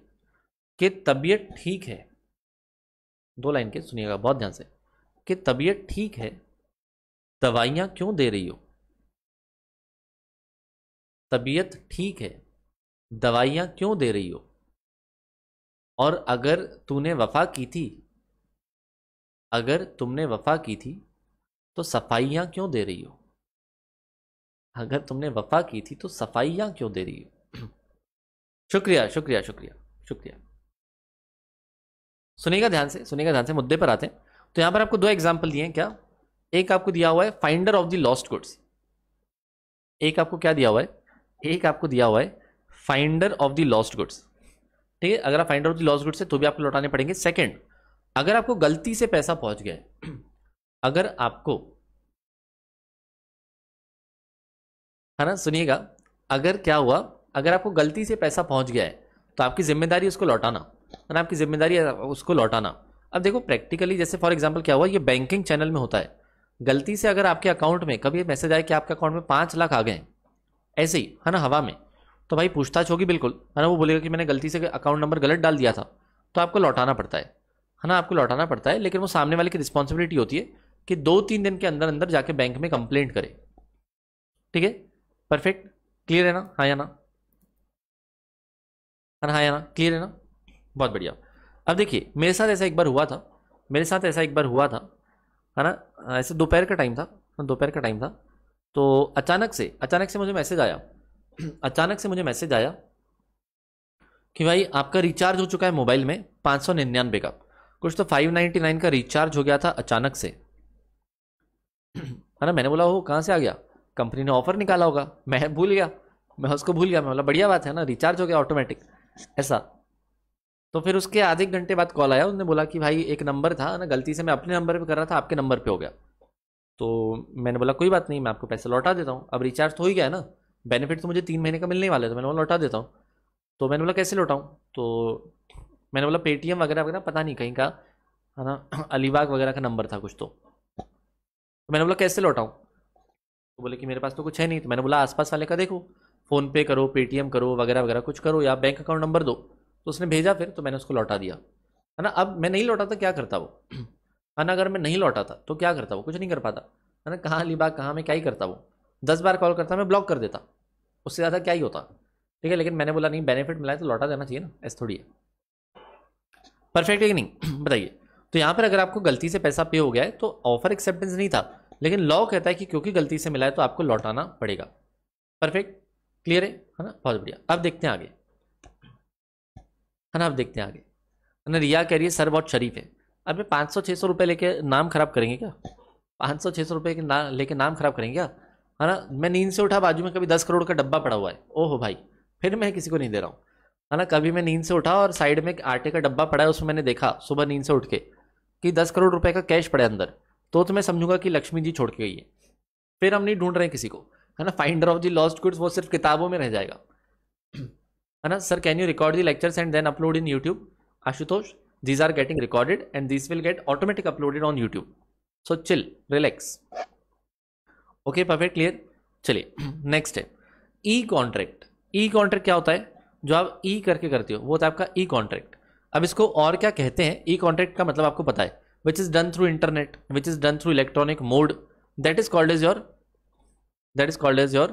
Speaker 1: कि तबीयत ठीक है दो लाइन के सुनिएगा बहुत ध्यान से कि तबीयत ठीक है दवाइयाँ क्यों दे रही हो तबीयत ठीक है दवाइयाँ क्यों दे रही हो और अगर तूने वफा की थी अगर तुमने वफा की थी तो सफाइयाँ क्यों दे रही हो अगर तुमने वफा की थी तो सफाइयाँ क्यों दे रही हो शुक्रिया शुक्रिया शुक्रिया शुक्रिया सुनेगा ध्यान से सुनेगा ध्यान से मुद्दे पर आते हैं तो यहां पर आपको दो एग्जाम्पल दिए हैं क्या एक आपको दिया हुआ है finder of the lost goods एक आपको क्या दिया हुआ है एक आपको दिया हुआ है finder of the lost goods ठीक है अगर आप फाइंड आउट लॉस गुड से तो भी आपको लौटाने पड़ेंगे सेकेंड अगर आपको गलती से पैसा पहुंच गया अगर आपको है ना सुनिएगा अगर क्या हुआ अगर आपको गलती से पैसा पहुंच गया है तो आपकी जिम्मेदारी उसको लौटाना है ना आपकी जिम्मेदारी उसको लौटाना अब देखो प्रैक्टिकली जैसे फॉर एग्जाम्पल क्या हुआ ये बैंकिंग चैनल में होता है गलती से अगर आपके अकाउंट में कभी मैसेज आए कि आपके अकाउंट में पाँच लाख आ गए ऐसे ही है ना हवा में तो भाई पूछताछ होगी बिल्कुल है ना वो बोलेगा कि मैंने गलती से अकाउंट नंबर गलत डाल दिया था तो आपको लौटाना पड़ता है है ना आपको लौटाना पड़ता है लेकिन वो सामने वाले की रिस्पॉन्सिबिलिटी होती है कि दो तीन दिन के अंदर अंदर जाके बैंक में कंप्लेंट करे ठीक है परफेक्ट क्लियर है ना हाँ या ना ना हाँ या ना क्लियर है ना बहुत बढ़िया अब देखिए मेरे साथ ऐसा एक बार हुआ था मेरे साथ ऐसा एक बार हुआ था है ना ऐसे दोपहर का टाइम था दोपहर का टाइम था तो अचानक से अचानक से मुझे मैसेज आया अचानक से मुझे मैसेज आया कि भाई आपका रिचार्ज हो चुका है मोबाइल में पाँच सौ निन्यानवे का कुछ तो फाइव नाइन्टी नाइन का रिचार्ज हो गया था अचानक से है ना मैंने बोला वो कहाँ से आ गया कंपनी ने ऑफर निकाला होगा मैं भूल गया मैं उसको भूल गया मैं बोला बढ़िया बात है ना रिचार्ज हो गया ऑटोमेटिक ऐसा तो फिर उसके आधे घंटे बाद कॉल आया उसने बोला कि भाई एक नंबर था ना गलती से मैं अपने नंबर पर कर रहा था आपके नंबर पर हो गया तो मैंने बोला कोई बात नहीं मैं आपको पैसे लौटा देता हूँ अब रिचार्ज तो हो ही गया ना बेनिफिट तो मुझे तीन महीने का मिलने वाला है तो मैंने बोला लौटा देता हूँ तो मैंने बोला कैसे लौटाऊँ तो मैंने बोला पेटीएम वगैरह वगैरह पता नहीं कहीं का है ना अलीबाग वगैरह का नंबर था कुछ तो।, तो, मैंने बोला कैसे लौटाऊँ तो बोले कि मेरे पास तो कुछ है नहीं तो मैंने बोला आसपास वाले का देखो फ़ोन पे करो पेटीएम करो वगैरह वगैरह कुछ करो या बैंक अकाउंट नंबर दो तो उसने भेजा फिर तो मैंने उसको लौटा दिया है ना अब मैं नहीं लौटा था तो क्या करता वो है ना अगर मैं नहीं लौटा था तो क्या करता वो कुछ नहीं कर पाता है ना कहाँ अलीबाग कहाँ मैं क्या ही करता वो दस बार कॉल करता मैं ब्लॉक कर देता उससे ज़्यादा क्या ही होता ठीक है लेकिन मैंने बोला नहीं बेनिफिट मिला है तो लौटा देना चाहिए ना ऐसा थोड़ी है परफेक्ट है कि नहीं बताइए तो यहाँ पर अगर आपको गलती से पैसा पे हो गया है तो ऑफर एक्सेप्टेंस नहीं था लेकिन लॉ कहता है कि क्योंकि गलती से मिला है तो आपको लौटाना पड़ेगा परफेक्ट क्लियर है है ना बहुत बढ़िया अब देखते हैं आगे है ना अब देखते हैं आगे है ना रिया कह रही है सर बहुत शरीफ है अब ये पाँच सौ छः सौ रुपये लेके नाम खराब करेंगे क्या पाँच सौ छः सौ रुपये के ना लेके नाम खराब करेंगे क्या है ना मैं नींद से उठा बाजू में कभी दस करोड़ का डब्बा पड़ा हुआ है ओहो भाई फिर मैं किसी को नहीं दे रहा हूँ है ना कभी मैं नींद से उठा और साइड में एक आटे का डब्बा पड़ा है उसमें मैंने देखा सुबह नींद से उठ के कि दस करोड़ रुपए का कैश पड़ा है अंदर तो तो मैं समझूंगा कि लक्ष्मी जी छोड़ के गई है फिर हम नहीं ढूंढ रहे हैं किसी को है ना finder of the lost goods वो सिर्फ किताबों में रह जाएगा है ना sir can you record the lectures and then upload in YouTube Ashutosh these are getting recorded and this will get automatic uploaded on YouTube so chill relax okay perfect clear चलिए नेक्स्ट है ई कॉन्ट्रैक्ट ई कॉन्ट्रैक्ट क्या होता है जो आप ई e करके करते हो वो होता है आपका ई e कॉन्ट्रैक्ट अब इसको और क्या कहते हैं ई e कॉन्ट्रैक्ट का मतलब आपको पता है which is done through internet which is done through electronic mode that is called is your that is called is your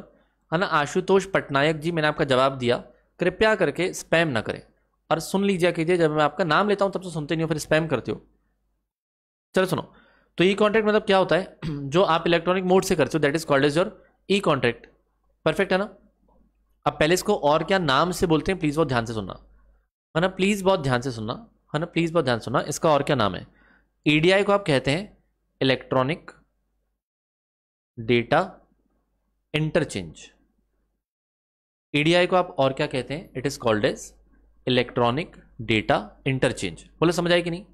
Speaker 1: है ना आशुतोष पटनायक जी मैंने आपका जवाब दिया कृपया करके स्पैम ना करें और सुन लीजिए कीजिए जब मैं आपका नाम लेता हूँ तब तो सुनते नहीं हो फिर स्पैम करते हो चलो सुनो तो ई e कॉन्ट्रैक्ट मतलब क्या होता है जो आप इलेक्ट्रॉनिक मोड से करते हो that is called is your e contract perfect है ना अब पहले इसको और क्या नाम से बोलते हैं प्लीज़ बहुत ध्यान से सुनना है ना प्लीज़ बहुत ध्यान से सुनना है ना प्लीज़ बहुत ध्यान सुनना इसका और क्या नाम है ईडीआई e को आप कहते हैं इलेक्ट्रॉनिक डेटा इंटरचेंज ईडीआई को आप और क्या कहते हैं it is called as electronic data interchange बोले समझ आए कि नहीं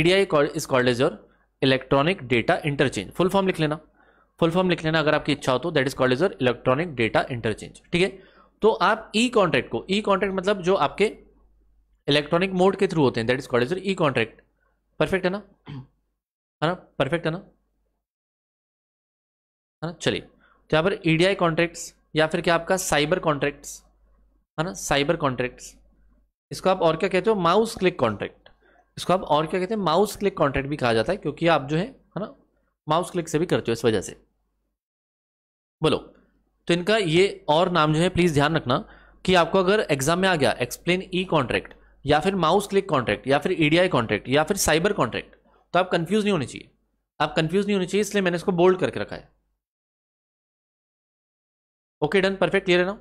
Speaker 1: EDI is called as your electronic data interchange full form लिख लेना फुल फॉर्म लिख लेना अगर आपकी इच्छा हो तो that is called is electronic data interchange ठीक है तो आप ई e कॉन्ट्रैक्ट को ई e कॉन्ट्रैक्ट मतलब जो आपके इलेक्ट्रॉनिक मोड के थ्रू होते हैं that is called is e contract perfect है ना है ना परफेक्ट है ना है ना चलिए तो यहाँ पर ईडीआई e कॉन्ट्रैक्ट्स या फिर क्या आपका साइबर कॉन्ट्रैक्ट्स है ना साइबर कॉन्ट्रैक्ट्स इसको आप और क्या कहते हो माउस क्लिक कॉन्ट्रैक्ट इसको आप और क्या कहते हैं माउस क्लिक कॉन्ट्रैक्ट भी कहा जाता है क्योंकि आप जो है है ना माउस क्लिक से भी करते हो इस वजह से बोलो तो इनका ये और नाम जो है प्लीज़ ध्यान रखना कि आपको अगर एग्जाम में आ गया एक्सप्लेन ई कॉन्ट्रैक्ट या फिर माउस क्लिक कॉन्ट्रैक्ट या फिर ईडीआई e कॉन्ट्रैक्ट या फिर साइबर कॉन्ट्रैक्ट तो आप कंफ्यूज नहीं होने चाहिए आप कंफ्यूज नहीं होने चाहिए इसलिए मैंने इसको बोल्ड करके रखा है ओके डन परफेक्ट क्लियर है ना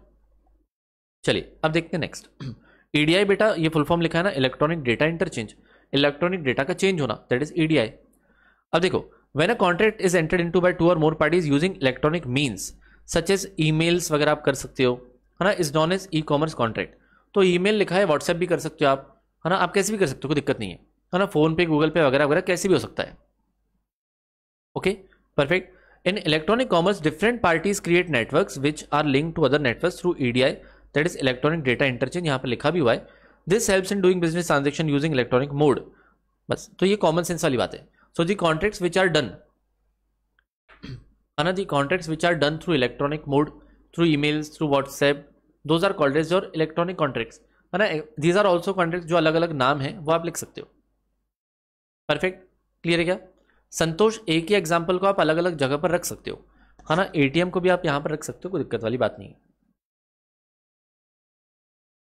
Speaker 1: चलिए अब देखते हैं नेक्स्ट ईडीआई e बेटा ये फुल फॉर्म लिखा है ना electronic data interchange electronic data का चेंज होना दैट इज ई अब देखो when a contract is entered into by two और more parties using electronic means such as emails वगैरह आप कर सकते हो है ना is known as e commerce contract तो ई मेल लिखा है व्हाट्सएप भी कर सकते हो आप है ना आप कैसे भी कर सकते हो कोई दिक्कत नहीं है है ना फोन पे गूगल पे वगैरह वगैरह कैसे भी हो सकता है okay perfect in electronic commerce different parties create networks which are link to other network through E D I that is electronic data interchange यहाँ पर लिखा भी हुआ है this helps in doing business transaction using electronic mode बस तो ये कॉमन सेंस वाली बात है so the contracts which are done है ना the contracts which are done through electronic mode through E mails through WhatsApp those are called as your electronic contracts है ना दीज आर ऑल्सो कॉन्ट्रैक्ट जो अलग अलग नाम है वो आप लिख सकते हो परफेक्ट क्लियर है क्या संतोष एक ही एग्जाम्पल को आप अलग अलग जगह पर रख सकते हो है ना ए को भी आप यहाँ पर रख सकते हो कोई दिक्कत वाली बात नहीं है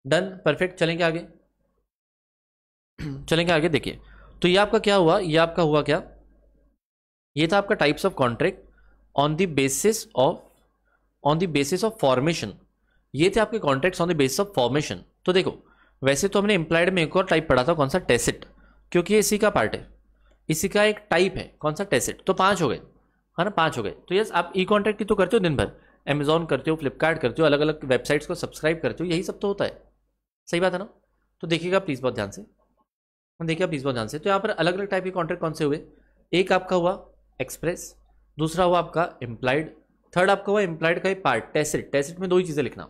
Speaker 1: डन परफेक्ट चलेंगे आगे चलेंगे आगे देखिए तो ये आपका क्या हुआ ये आपका हुआ क्या ये था आपका types of contract on the basis of on the basis of formation ये थे आपके contracts on the basis of formation तो देखो वैसे तो हमने एम्प्लाइड में एक और टाइप पढ़ा था कौन सा टेसिट क्योंकि इसी का पार्ट है इसी का एक टाइप है कौन सा टेसिट तो पाँच हो गए है ना पाँच हो गए तो यस आप ई कॉन्ट्रैक्ट की तो करते हो दिन भर अमेजोन करते हो फ्लिपकार्ट करते हो अलग अलग वेबसाइट्स को सब्सक्राइब करते हो यही सब तो होता है सही बात है ना तो देखिएगा प्लीज़ बहुत ध्यान से देखिएगा प्लीज़ बहुत ध्यान से तो यहाँ पर अलग अलग टाइप के कॉन्ट्रैक्ट कौन से हुए एक आपका हुआ एक्सप्रेस दूसरा हुआ आपका एम्प्लाइड थर्ड आपका हुआ एम्प्लाइड का ही पार्ट टेसिट टेसिट में दो ही चीज़ें लिखना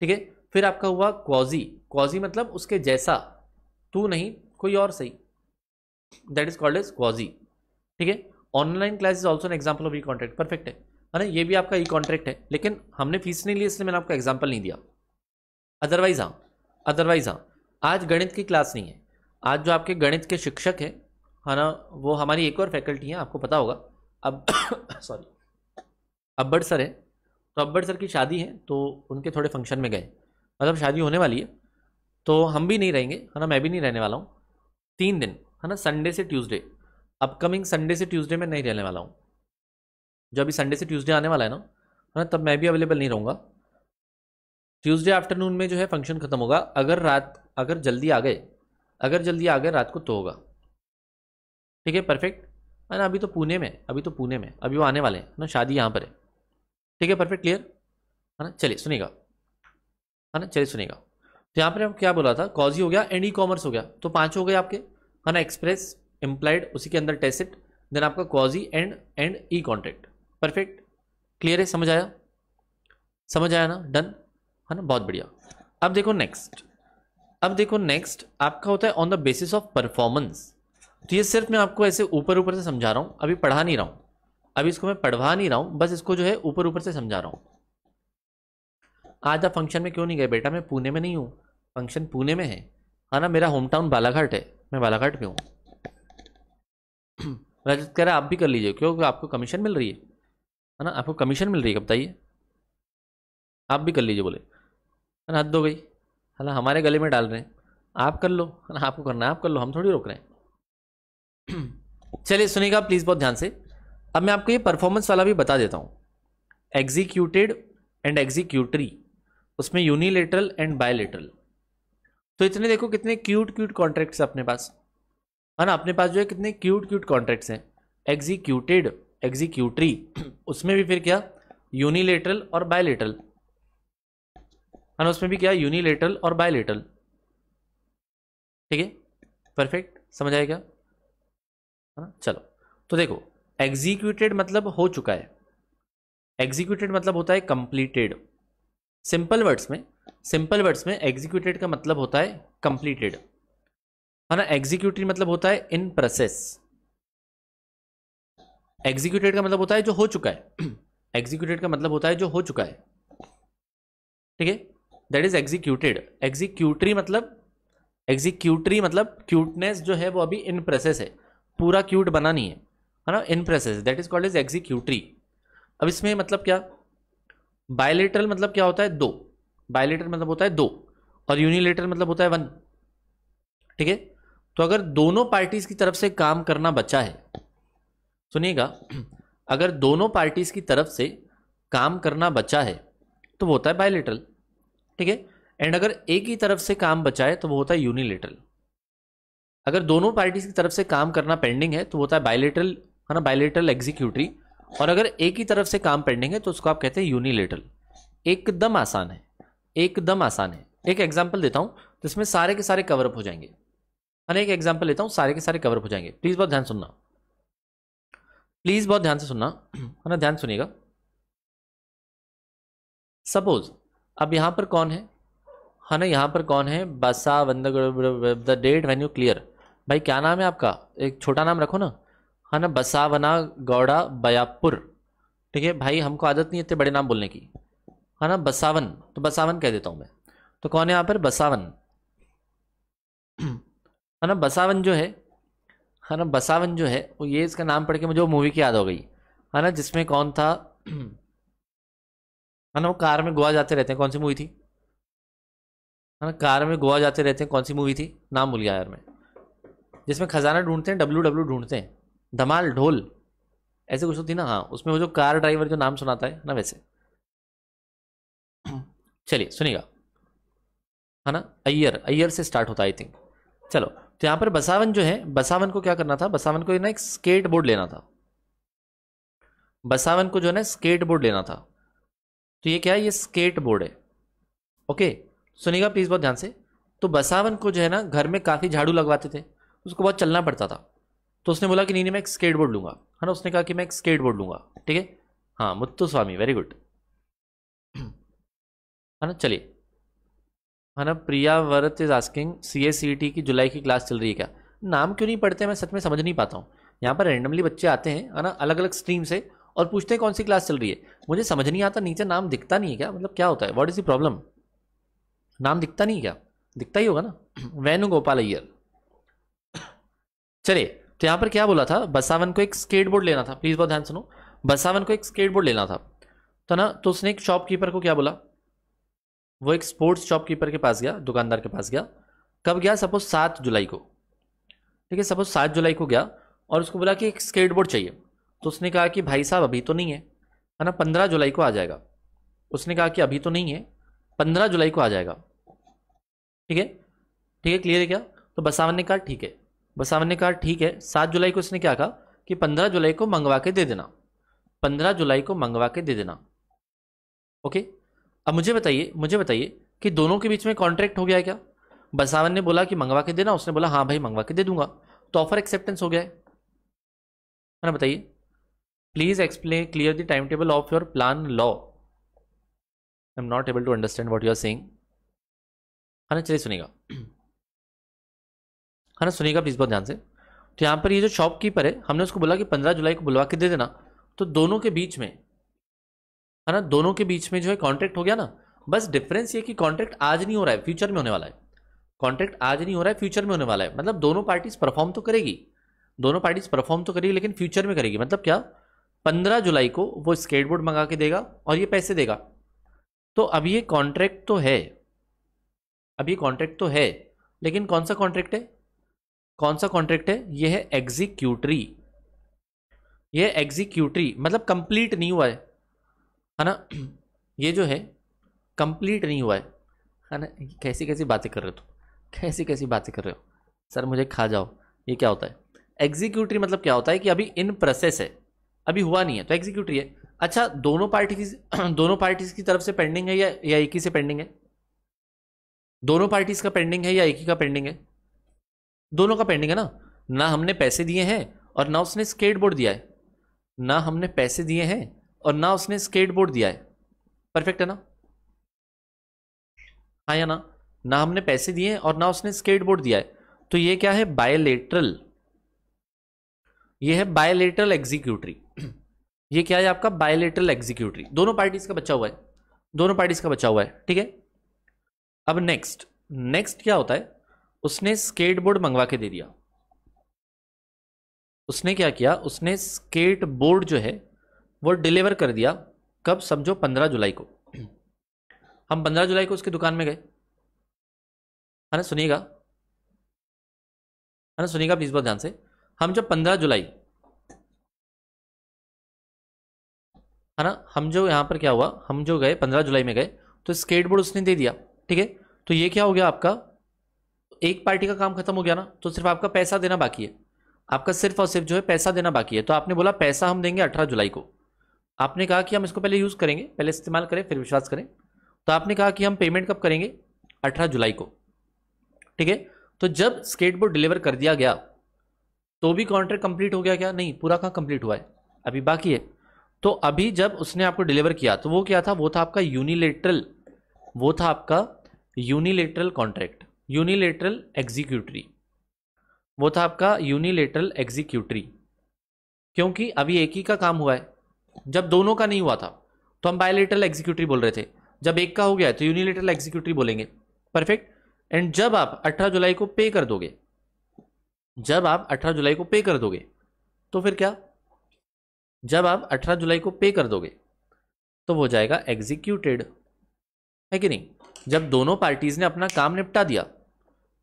Speaker 1: ठीक है फिर आपका हुआ क्वाजी क्वाजी मतलब उसके जैसा तू नहीं कोई और सही that is called as quasi ठीक है online class is also an example of e contract perfect है है ना ये भी आपका ई कॉन्ट्रैक्ट है लेकिन हमने फीस नहीं ली इसलिए मैंने आपको एग्जाम्पल नहीं दिया अदरवाइज हाँ अदरवाइज़ हाँ आज गणित की क्लास नहीं है आज जो आपके गणित के शिक्षक हैं है ना वो हमारी एक और फैकल्टी हैं आपको पता होगा अब सॉरी अब्बड़ सर है तो अब्बड़ सर की शादी है तो उनके थोड़े फंक्शन में गए मतलब शादी होने वाली है तो हम भी नहीं रहेंगे है ना मैं भी नहीं रहने वाला हूँ तीन दिन है ना संडे से ट्यूसडे अपकमिंग संडे से ट्यूसडे में नहीं रहने वाला हूँ जो अभी संडे से ट्यूसडे आने वाला है ना है ना तब मैं भी अवेलेबल नहीं रहूँगा ट्यूसडे आफ्टरनून में जो है फंक्शन खत्म होगा अगर रात अगर जल्दी आ गए अगर जल्दी आ गए रात को तो होगा ठीक है परफेक्ट है ना अभी तो पुणे में अभी तो पुणे में अभी वो आने वाले हैं ना शादी यहाँ पर है ठीक है परफेक्ट क्लियर है ना चलिए सुनेगा है ना चलिए सुनेगा तो यहाँ पर हम क्या बोला था कॉजी हो गया एंड ई कॉमर्स हो गया तो पाँच हो गए आपके है ना एक्सप्रेस एम्प्लाइड उसी के अंदर टेसिट देन आपका quasi and and e contract perfect clear है समझ आया समझ आया ना डन है ना बहुत बढ़िया अब देखो नेक्स्ट अब देखो नेक्स्ट आपका होता है on the basis of performance तो ये सिर्फ मैं आपको ऐसे ऊपर ऊपर से समझा रहा हूँ अभी पढ़ा नहीं रहा हूँ अभी इसको मैं पढ़वा नहीं रहा हूँ बस इसको जो है ऊपर ऊपर से समझा रहा हूँ आज आप फंक्शन में क्यों नहीं गए बेटा मैं पुणे में नहीं हूँ फंक्शन पुणे में है है ना मेरा होम टाउन बालाघाट है मैं बालाघाट में हूँ रजत कह रहा आप भी कर लीजिए क्योंकि आपको कमीशन मिल रही है है ना आपको कमीशन मिल रही है बताइए आप भी कर लीजिए बोले हद दो गई है हमारे गले में डाल रहे हैं आप कर लो है ना आपको करना है आप कर लो हम थोड़ी रोक रहे हैं चलिए सुनेगा प्लीज़ बहुत ध्यान से अब मैं आपको ये परफॉर्मेंस वाला भी बता देता हूँ एग्जीक्यूटेड एंड एग्जीक्यूटरी उसमें यूनिलेटरल एंड बायलेटरल तो इतने देखो कितने क्यूट क्यूट कॉन्ट्रैक्ट्स अपने पास है ना अपने पास जो है कितने क्यूट क्यूट कॉन्ट्रैक्ट्स हैं एग्जीक्यूटेड एग्जीक्यूटरी उसमें भी फिर क्या यूनिलेटरल और बायलेटरल और उसमें भी क्या यूनिलेटरल और बायलेटरल ठीक है परफेक्ट समझ आएगा हाँ, चलो तो देखो एग्जीक्यूटेड मतलब हो चुका है एग्जीक्यूटेड मतलब होता है कंप्लीटेड सिंपल वर्ड्स में सिंपल वर्ड्स में एग्जीक्यूटेड का मतलब होता है कंप्लीटेड है ना एग्जीक्यूटेड मतलब होता है इन प्रोसेस एग्जीक्यूटेड का मतलब होता है जो हो चुका है एग्जीक्यूटेड का मतलब होता है जो हो चुका है ठीक है दैट इज एग्जीक्यूटेड एग्जीक्यूटरी मतलब एग्जीक्यूटरी मतलब क्यूटनेस जो है वो अभी इन प्रोसेस है पूरा क्यूट बना नहीं है है ना in process that is called is executory अब इसमें मतलब क्या बायोलेटरल मतलब क्या होता है दो बायोलेटर मतलब होता है दो और यूनिलेटर मतलब होता है वन ठीक है तो अगर दोनों पार्टीज की तरफ से काम करना बचा है सुनिएगा अगर दोनों पार्टीज की तरफ से काम करना बचा है तो वो होता है बायोलेटरल ठीक है एंड अगर एक ही तरफ से काम बचाए तो वो होता है यूनिलेटरल अगर दोनों पार्टीज की तरफ से काम करना पेंडिंग है तो होता है बायलेटरल है ना बायलेटरल एग्जीक्यूटरी और अगर एक ही तरफ से काम पेंडिंग है तो उसको आप कहते हैं यूनिलेटरल एकदम आसान है एकदम आसान है एक एग्जाम्पल देता हूँ तो इसमें सारे के सारे कवरअप हो जाएंगे मैंने एक एग्जाम्पल लेता हूँ सारे के सारे कवरअप हो जाएंगे प्लीज़ बहुत ध्यान सुनना प्लीज़ बहुत ध्यान से सुनना है ना ध्यान सुनिएगा सपोज अब यहाँ पर कौन है हाँ ना यहाँ पर कौन है बसा बंद द डेट वेन्यू क्लियर भाई क्या नाम है आपका एक छोटा नाम रखो ना हाँ ना बसावना गौड़ा बयापुर ठीक है भाई हमको आदत नहीं इतने बड़े नाम बोलने की है हाँ ना बसावन तो बसावन कह देता हूँ मैं तो कौन है यहाँ पर बसावन है हाँ ना बसावन जो है है हाँ ना बसावन जो है वो ये इसका नाम पढ़ के मुझे वो मूवी की याद हो गई है ना जिसमें कौन था है ना वो कार में गोवा जाते रहते हैं कौन सी मूवी थी है ना कार में गोवा जाते रहते हैं कौन सी मूवी थी नाम भूल गया यार मैं जिसमें खजाना ढूंढते हैं डब्ल्यू डब्ल्यू ढूंढते हैं धमाल ढोल ऐसे कुछ होती तो ना हाँ उसमें वो जो कार ड्राइवर जो नाम सुनाता है ना वैसे चलिए सुनिएगा है ना अय्यर अय्यर से स्टार्ट होता आई थिंक चलो तो यहाँ पर बसावन जो है बसावन को क्या करना था बसावन को ना एक स्केट बोर्ड लेना था बसावन को जो है ना स्केट बोर्ड लेना था तो ये क्या है ये स्केट बोर्ड है ओके सुनेगा प्लीज़ बहुत ध्यान से तो बसावन को जो है ना घर में काफ़ी झाड़ू लगवाते थे उसको बहुत चलना पड़ता था तो उसने बोला कि नहीं नहीं मैं एक स्केट बोर्ड लूंगा है ना उसने कहा कि मैं एक स्केट बोर्ड लूंगा ठीक है हाँ मुत्तु स्वामी वेरी गुड है ना चलिए है ना Priyavrat is asking C S C T की जुलाई की क्लास चल रही है क्या नाम क्यों नहीं पढ़ते मैं सच में समझ नहीं पाता हूँ यहाँ पर रेंडमली बच्चे आते हैं है ना अलग अलग स्ट्रीम से और पूछते हैं कौन सी क्लास चल रही है मुझे समझ नहीं आता नीचे नाम दिखता नहीं है क्या मतलब क्या होता है वॉट इज़ द प्रॉब्लम नाम दिखता नहीं क्या दिखता ही होगा ना वेनु गोपाल अय्यर चलिए तो यहाँ पर क्या बोला था बसावन को एक स्केटबोर्ड लेना था प्लीज़ बहुत ध्यान सुनो बसावन को एक स्केटबोर्ड लेना था तो ना तो उसने एक शॉपकीपर को क्या बोला वो एक स्पोर्ट्स शॉपकीपर के पास गया दुकानदार के पास गया कब गया सपोज सात जुलाई को ठीक है सपोज सात जुलाई को गया और उसको बोला कि एक स्केटबोर्ड चाहिए तो उसने कहा कि भाई साहब अभी तो नहीं है है ना पंद्रह जुलाई को आ जाएगा उसने कहा कि अभी तो नहीं है पंद्रह जुलाई को आ जाएगा ठीक है ठीक है क्लियर है क्या तो बसावन ने कहा ठीक है बसावन ने कहा ठीक है सात जुलाई को उसने क्या कहा कि पंद्रह जुलाई को मंगवा के दे देना पंद्रह जुलाई को मंगवा के दे देना ओके अब मुझे बताइए मुझे बताइए कि दोनों के बीच में कॉन्ट्रैक्ट हो गया है क्या बसावन ने बोला कि मंगवा के देना उसने बोला हाँ भाई मंगवा के दे दूंगा तो ऑफर एक्सेप्टेंस हो गया है ना बताइए Please explain clear the timetable of your plan law. Am not able to understand what you are saying. खाना हाँ चलिए सुनेगा खाना हाँ सुनेगा प्लीज बहुत ध्यान से तो यहाँ पर ये जो शॉपकीपर है हमने उसको बोला कि पंद्रह जुलाई को बुलवा के दे देना तो दोनों के बीच में है हाँ ना दोनों के बीच में जो है कॉन्ट्रैक्ट हो गया ना बस डिफरेंस ये कि कॉन्ट्रैक्ट आज नहीं हो रहा है फ्यूचर में होने वाला है कॉन्ट्रैक्ट आज नहीं हो रहा है फ्यूचर में होने वाला है मतलब दोनों पार्टीज परफॉर्म तो करेगी दोनों पार्टीज परफॉर्म तो करेगी लेकिन फ्यूचर में करेगी मतलब क्या पंद्रह जुलाई को वो स्केटबोर्ड मंगा के देगा और ये पैसे देगा तो अब ये कॉन्ट्रैक्ट तो है अब ये कॉन्ट्रैक्ट तो है लेकिन कौन सा कॉन्ट्रैक्ट है कौन सा कॉन्ट्रैक्ट है ये है एग्जीक्यूटरी ये एग्जीक्यूटरी मतलब कंप्लीट नहीं हुआ है है ना ये जो है कंप्लीट नहीं हुआ है है ना कैसी कैसी बातें कर रहे हो तुम कैसी कैसी बातें कर रहे हो सर मुझे खा जाओ ये क्या होता है एग्जीक्यूटरी मतलब क्या होता है कि अभी इन प्रोसेस है अभी हुआ नहीं है तो एग्जीक्यूटरी है अच्छा दोनों की दोनों पार्टीज की तरफ से पेंडिंग है या या एक ही से पेंडिंग है दोनों पार्टीज का पेंडिंग है या एक ही का पेंडिंग है दोनों का पेंडिंग है ना ना हमने पैसे दिए हैं और ना उसने स्केट बोर्ड दिया है ना हमने पैसे दिए हैं और ना उसने स्केट बोर्ड दिया है परफेक्ट है ना हाँ या ना ना हमने पैसे दिए हैं और ना उसने स्केट बोर्ड दिया है तो ये क्या है बायोलेटरल ये है बायोलेटरल एग्जीक्यूटरी ये क्या है आपका बायोलेटरल एग्जीक्यूटरी दोनों पार्टीज का बचा हुआ है दोनों पार्टीज का बचा हुआ है ठीक है अब नेक्स्ट नेक्स्ट क्या होता है उसने स्केट बोर्ड मंगवा के दे दिया उसने क्या किया उसने स्केट बोर्ड जो है वो डिलीवर कर दिया कब समझो पंद्रह जुलाई को हम पंद्रह जुलाई को उसकी दुकान में गए है ना सुनिएगा है ना सुनिएगा प्लीज़ बहुत ध्यान से हम जब पंद्रह जुलाई है ना हम जो यहाँ पर क्या हुआ हम जो गए पंद्रह जुलाई में गए तो स्केटबोर्ड उसने दे दिया ठीक है तो ये क्या हो गया आपका एक पार्टी का काम खत्म हो गया ना तो सिर्फ आपका पैसा देना बाकी है आपका सिर्फ और सिर्फ जो है पैसा देना बाकी है तो आपने बोला पैसा हम देंगे अठारह जुलाई को आपने कहा कि हम इसको पहले यूज़ करेंगे पहले इस्तेमाल करें फिर विश्वास करें तो आपने कहा कि हम पेमेंट कब करेंगे अठारह जुलाई को ठीक है तो जब स्केटबोर्ड डिलीवर कर दिया गया तो भी कॉन्ट्रैक्ट कंप्लीट हो गया क्या नहीं पूरा कहाँ कंप्लीट हुआ है अभी बाकी है तो अभी जब उसने आपको डिलीवर किया तो वो क्या था वो था आपका यूनिलेटरल वो था आपका यूनिलेटरल कॉन्ट्रैक्ट यूनिलेटरल एग्जीक्यूटरी वो था आपका यूनिलेटरल एग्जीक्यूटरी क्योंकि अभी एक ही का काम हुआ है जब दोनों का नहीं हुआ था तो हम बायोलेटरल एग्जीक्यूटरी बोल रहे थे जब एक का हो गया तो यूनिलेटरल एग्जीक्यूटरी बोलेंगे परफेक्ट एंड जब आप 18 जुलाई को पे कर दोगे जब आप 18 जुलाई को पे कर दोगे तो फिर क्या जब आप 18 जुलाई को पे कर दोगे तो वो जाएगा एग्जीक्यूटेड है कि नहीं जब दोनों पार्टीज ने अपना काम निपटा दिया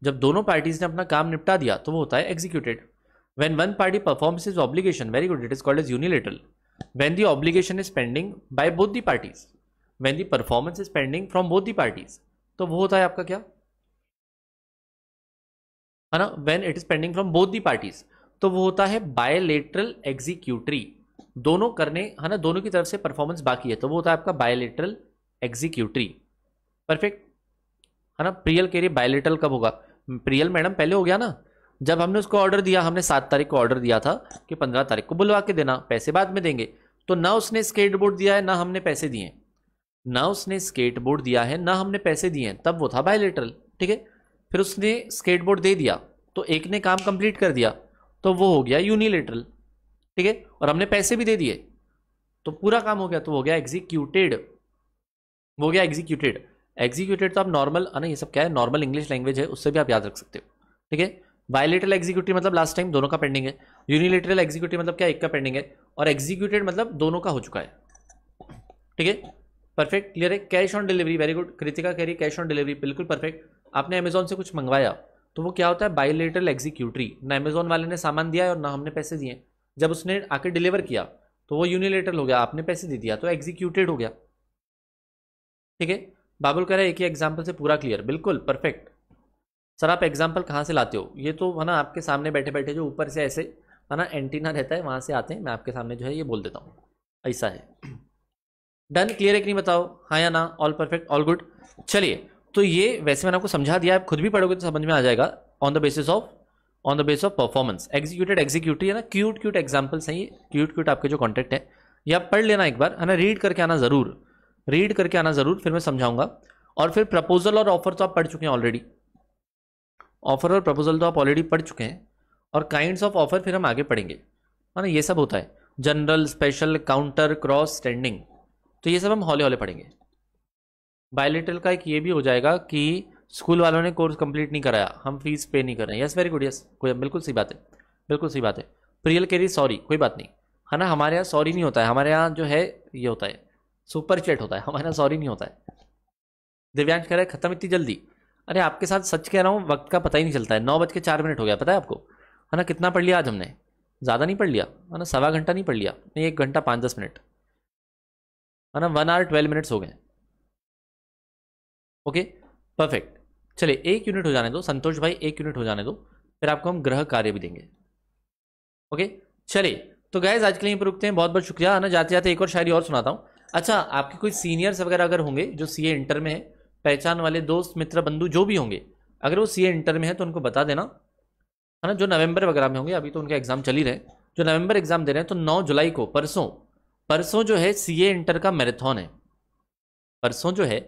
Speaker 1: जब दोनों पार्टीज ने अपना काम निपटा दिया तो वो होता है executed when one party performs his obligation very good it is called is unilateral when the obligation is pending by both the parties when the performance is pending from both the parties तो वो होता है आपका क्या है ना when it is pending from both the parties तो वो होता है बायोलेटरल एग्जीक्यूटरी दोनों करने है ना दोनों की तरफ से परफॉर्मेंस बाकी है तो वो होता है आपका बायोलेटरल एग्जीक्यूटरी परफेक्ट है ना प्रियल के लिए बायोलेटरल कब होगा प्रियल मैडम पहले हो गया ना जब हमने उसको ऑर्डर दिया हमने सात तारीख को ऑर्डर दिया था कि पंद्रह तारीख को बुलवा के देना पैसे बाद में देंगे तो ना उसने स्केट बोर्ड दिया है ना हमने पैसे दिए ना उसने स्केट बोर्ड दिया है ना हमने पैसे दिए तब वो था बायोलेटरल ठीक है फिर उसने स्केट बोर्ड दे दिया तो एक ने काम कंप्लीट कर दिया तो वो हो गया यूनिलेटरल ठीक है और हमने पैसे भी दे दिए तो पूरा काम हो गया तो हो गया एग्जीक्यूटेड हो गया एग्जीक्यूटेड एग्जीक्यूटेड तो आप नॉर्मल है ना ये सब क्या है नॉर्मल इंग्लिश लैंग्वेज है उससे भी आप याद रख सकते हो ठीक है बायोलेटरल एग्जीक्यूटिव मतलब लास्ट टाइम दोनों का पेंडिंग है यूनिलेटरल एग्जीक्यूटिव मतलब क्या एक का पेंडिंग है और एग्जीक्यूटेड मतलब दोनों का हो चुका है ठीक है परफेक्ट क्लियर है cash on delivery very good Kritika कह रही कैश ऑन डिलीवरी बिल्कुल परफेक्ट आपने अमेजोन से कुछ मंगवाया तो वो क्या होता है बायोलेटरल एग्जीक्यूटरी ना अमेजोन वाले ने सामान दिया है और ना हमने पैसे दिए जब उसने आकर डिलीवर किया तो वो यूनिलेटर हो गया आपने पैसे दे दिया तो एग्जीक्यूटेड हो गया ठीक है बाबुल कह रहे एक ही एग्जाम्पल से पूरा क्लियर बिल्कुल परफेक्ट सर आप एग्जाम्पल कहाँ से लाते हो ये तो है ना आपके सामने बैठे बैठे जो ऊपर से ऐसे है ना एंटीना रहता है वहाँ से आते हैं मैं आपके सामने जो है ये बोल देता हूँ ऐसा है डन क्लियर है कि नहीं बताओ हाँ या ना ऑल परफेक्ट ऑल गुड चलिए तो ये वैसे मैंने आपको समझा दिया आप खुद भी पढ़ोगे तो समझ में आ जाएगा on the basis of on the base of performance executed executive है ना क्यूट क्यूट एग्जाम्पल्स हैं ये क्यूट क्यूट आपके जो कॉन्टेक्ट है यह आप पढ़ लेना एक बार है ना रीड करके आना ज़रूर रीड करके आना ज़रूर फिर मैं समझाऊंगा और फिर प्रपोजल और ऑफर तो आप पढ़ चुके हैं ऑलरेडी ऑफर और प्रपोजल तो आप ऑलरेडी पढ़ चुके हैं और काइंड्स ऑफ ऑफर फिर हम आगे पढ़ेंगे है ना ये सब होता है general special counter cross standing तो ये सब हम हौले हौले पढ़ेंगे बायोलिटल का एक ये भी हो जाएगा कि स्कूल वालों ने कोर्स कंप्लीट नहीं कराया हम फीस पे नहीं कर रहे हैं यस वेरी गुड यस कोई बिल्कुल सही बात है बिल्कुल सही बात है प्रियल कह रही सॉरी कोई बात नहीं है ना हमारे यहाँ सॉरी नहीं होता है हमारे यहाँ जो है ये होता है सुपर चैट होता है हमारे यहाँ सॉरी नहीं होता है दिव्यांश कह रहे हैं खत्म इतनी जल्दी अरे आपके साथ सच कह रहा हूँ वक्त का पता ही नहीं चलता है नौ बज के चार मिनट हो गया पता है आपको है ना कितना पढ़ लिया आज हमने ज़्यादा नहीं पढ़ लिया है ना सवा घंटा नहीं पढ़ लिया नहीं एक घंटा पाँच दस मिनट है ना वन आवर ट्वेल्व मिनट्स हो गए ओके परफेक्ट चलिए एक यूनिट हो जाने दो संतोष भाई एक यूनिट हो जाने दो फिर आपको हम ग्रह कार्य भी देंगे ओके चलिए तो गैज आज के लिए पर रुकते हैं बहुत बहुत शुक्रिया ना जाते जाते एक और शायरी और सुनाता हूँ अच्छा आपके कोई सीनियर्स वगैरह अगर होंगे जो सी इंटर में है पहचान वाले दोस्त मित्र बंधु जो भी होंगे अगर वो सी इंटर में है तो उनको बता देना है ना जो नवंबर वगैरह में होंगे अभी तो उनका एग्ज़ाम चल ही रहे जो नवंबर एग्ज़ाम दे रहे हैं तो 9 जुलाई को परसों परसों जो है सी इंटर का मैराथन है परसों जो है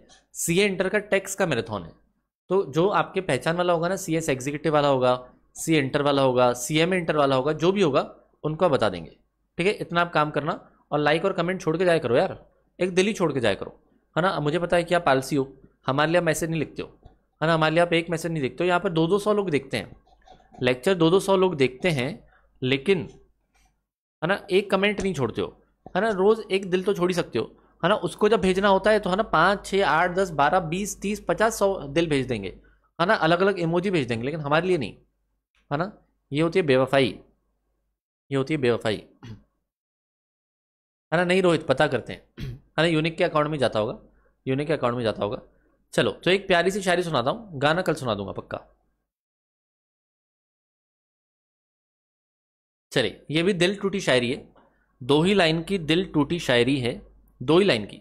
Speaker 1: सी इंटर का टैक्स का मैराथन है तो जो आपके पहचान वाला होगा ना सी एस एग्जीक्यूटिव वाला होगा सी इंटर वाला होगा सी एम इंटर वाला होगा जो भी होगा उनको आप बता देंगे ठीक है इतना आप काम करना और लाइक और कमेंट छोड़ के जाया करो यार एक दिल ही छोड़ के जाया करो है ना मुझे पता है कि आप आलसी हो हमारे लिए मैसेज नहीं लिखते हो है ना हमारे लिए आप एक मैसेज नहीं देखते हो यहाँ पर दो दो सौ लोग देखते हैं लेक्चर दो दो सौ लोग देखते हैं लेकिन है ना एक कमेंट नहीं छोड़ते हो है ना रोज़ एक दिल तो छोड़ ही सकते हो है ना उसको जब भेजना होता है तो है ना पाँच छः आठ दस बारह बीस तीस पचास सौ दिल भेज देंगे है ना अलग अलग इमोजी भेज देंगे लेकिन हमारे लिए नहीं है ना ये होती है बेवफाई ये होती है बेवफाई है ना नहीं रोहित पता करते हैं है ना यूनिक के अकाउंट में जाता होगा यूनिक के अकाउंट में जाता होगा चलो तो एक प्यारी सी शायरी सुनाता हूँ गाना कल सुना दूंगा पक्का चलिए ये भी दिल टूटी शायरी है दो ही लाइन की दिल टूटी शायरी है दो ही लाइन की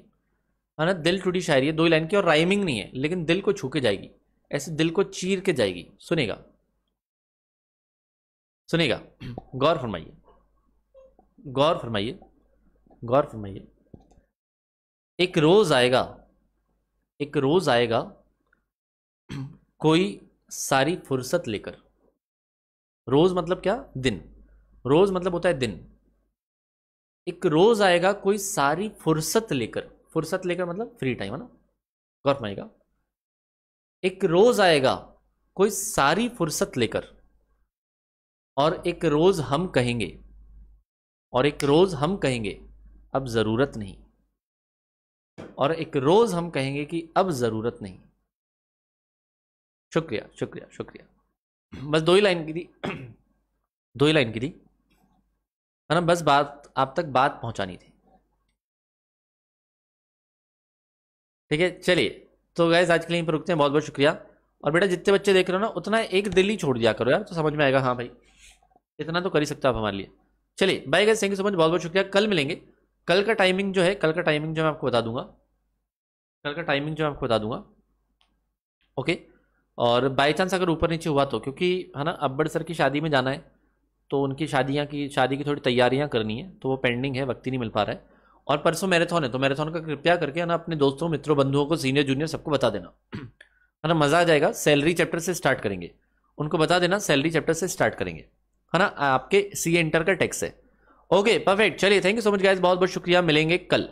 Speaker 1: है ना दिल टूटी शायरी है दो ही लाइन की और राइमिंग नहीं है लेकिन दिल को छू के जाएगी ऐसे दिल को चीर के जाएगी सुनेगा सुनेगा गौर फरमाइए गौर फरमाइए गौर फरमाइए एक रोज आएगा एक रोज आएगा कोई सारी फुर्सत लेकर रोज मतलब क्या दिन रोज मतलब होता है दिन एक रोज आएगा कोई सारी फुर्सत लेकर फुर्सत लेकर मतलब फ्री टाइम है ना गौर फरमाइएगा एक रोज आएगा कोई सारी फुर्सत लेकर और एक रोज हम कहेंगे और एक रोज हम कहेंगे अब जरूरत नहीं और एक रोज हम कहेंगे कि अब जरूरत नहीं शुक्रिया शुक्रिया शुक्रिया बस दो ही लाइन की थी दो ही लाइन की थी है ना बस बात आप तक बात पहुंचानी थी ठीक है चलिए तो गैस आज के लिए यहीं पर रुकते हैं बहुत बहुत शुक्रिया और बेटा जितने बच्चे देख रहे हो ना उतना एक दिल ही छोड़ दिया करो यार तो समझ में आएगा हाँ भाई इतना तो कर ही सकते हो आप हमारे लिए चलिए bye guys thank you so much बहुत बहुत शुक्रिया कल मिलेंगे कल का टाइमिंग जो है कल का टाइमिंग जो मैं आपको बता दूंगा कल का टाइमिंग जो मैं आपको बता दूंगा ओके और बाई चांस अगर ऊपर नीचे हुआ तो क्योंकि है ना अब्बड़ सर की शादी में जाना है तो उनकी शादियाँ की शादी की थोड़ी तैयारियाँ करनी है तो वो पेंडिंग है वक्त ही नहीं मिल पा रहा है और परसों मैराथन है तो मैराथन का कृपया करके ना अपने दोस्तों मित्रों बंधुओं को सीनियर जूनियर सबको बता देना है ना मज़ा आ जाएगा सैलरी चैप्टर से स्टार्ट करेंगे उनको बता देना सैलरी चैप्टर से स्टार्ट करेंगे है ना आपके सी एंटर का टैक्स है ओके परफेक्ट चलिए thank you so much guys बहुत बहुत शुक्रिया मिलेंगे कल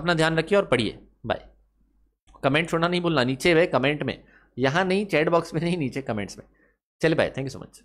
Speaker 1: अपना ध्यान रखिए और पढ़िए बाय कमेंट छोड़ना नहीं भूलना नीचे वे कमेंट में यहाँ नहीं चैट बॉक्स में नहीं नीचे कमेंट्स में चलिए bye thank you so much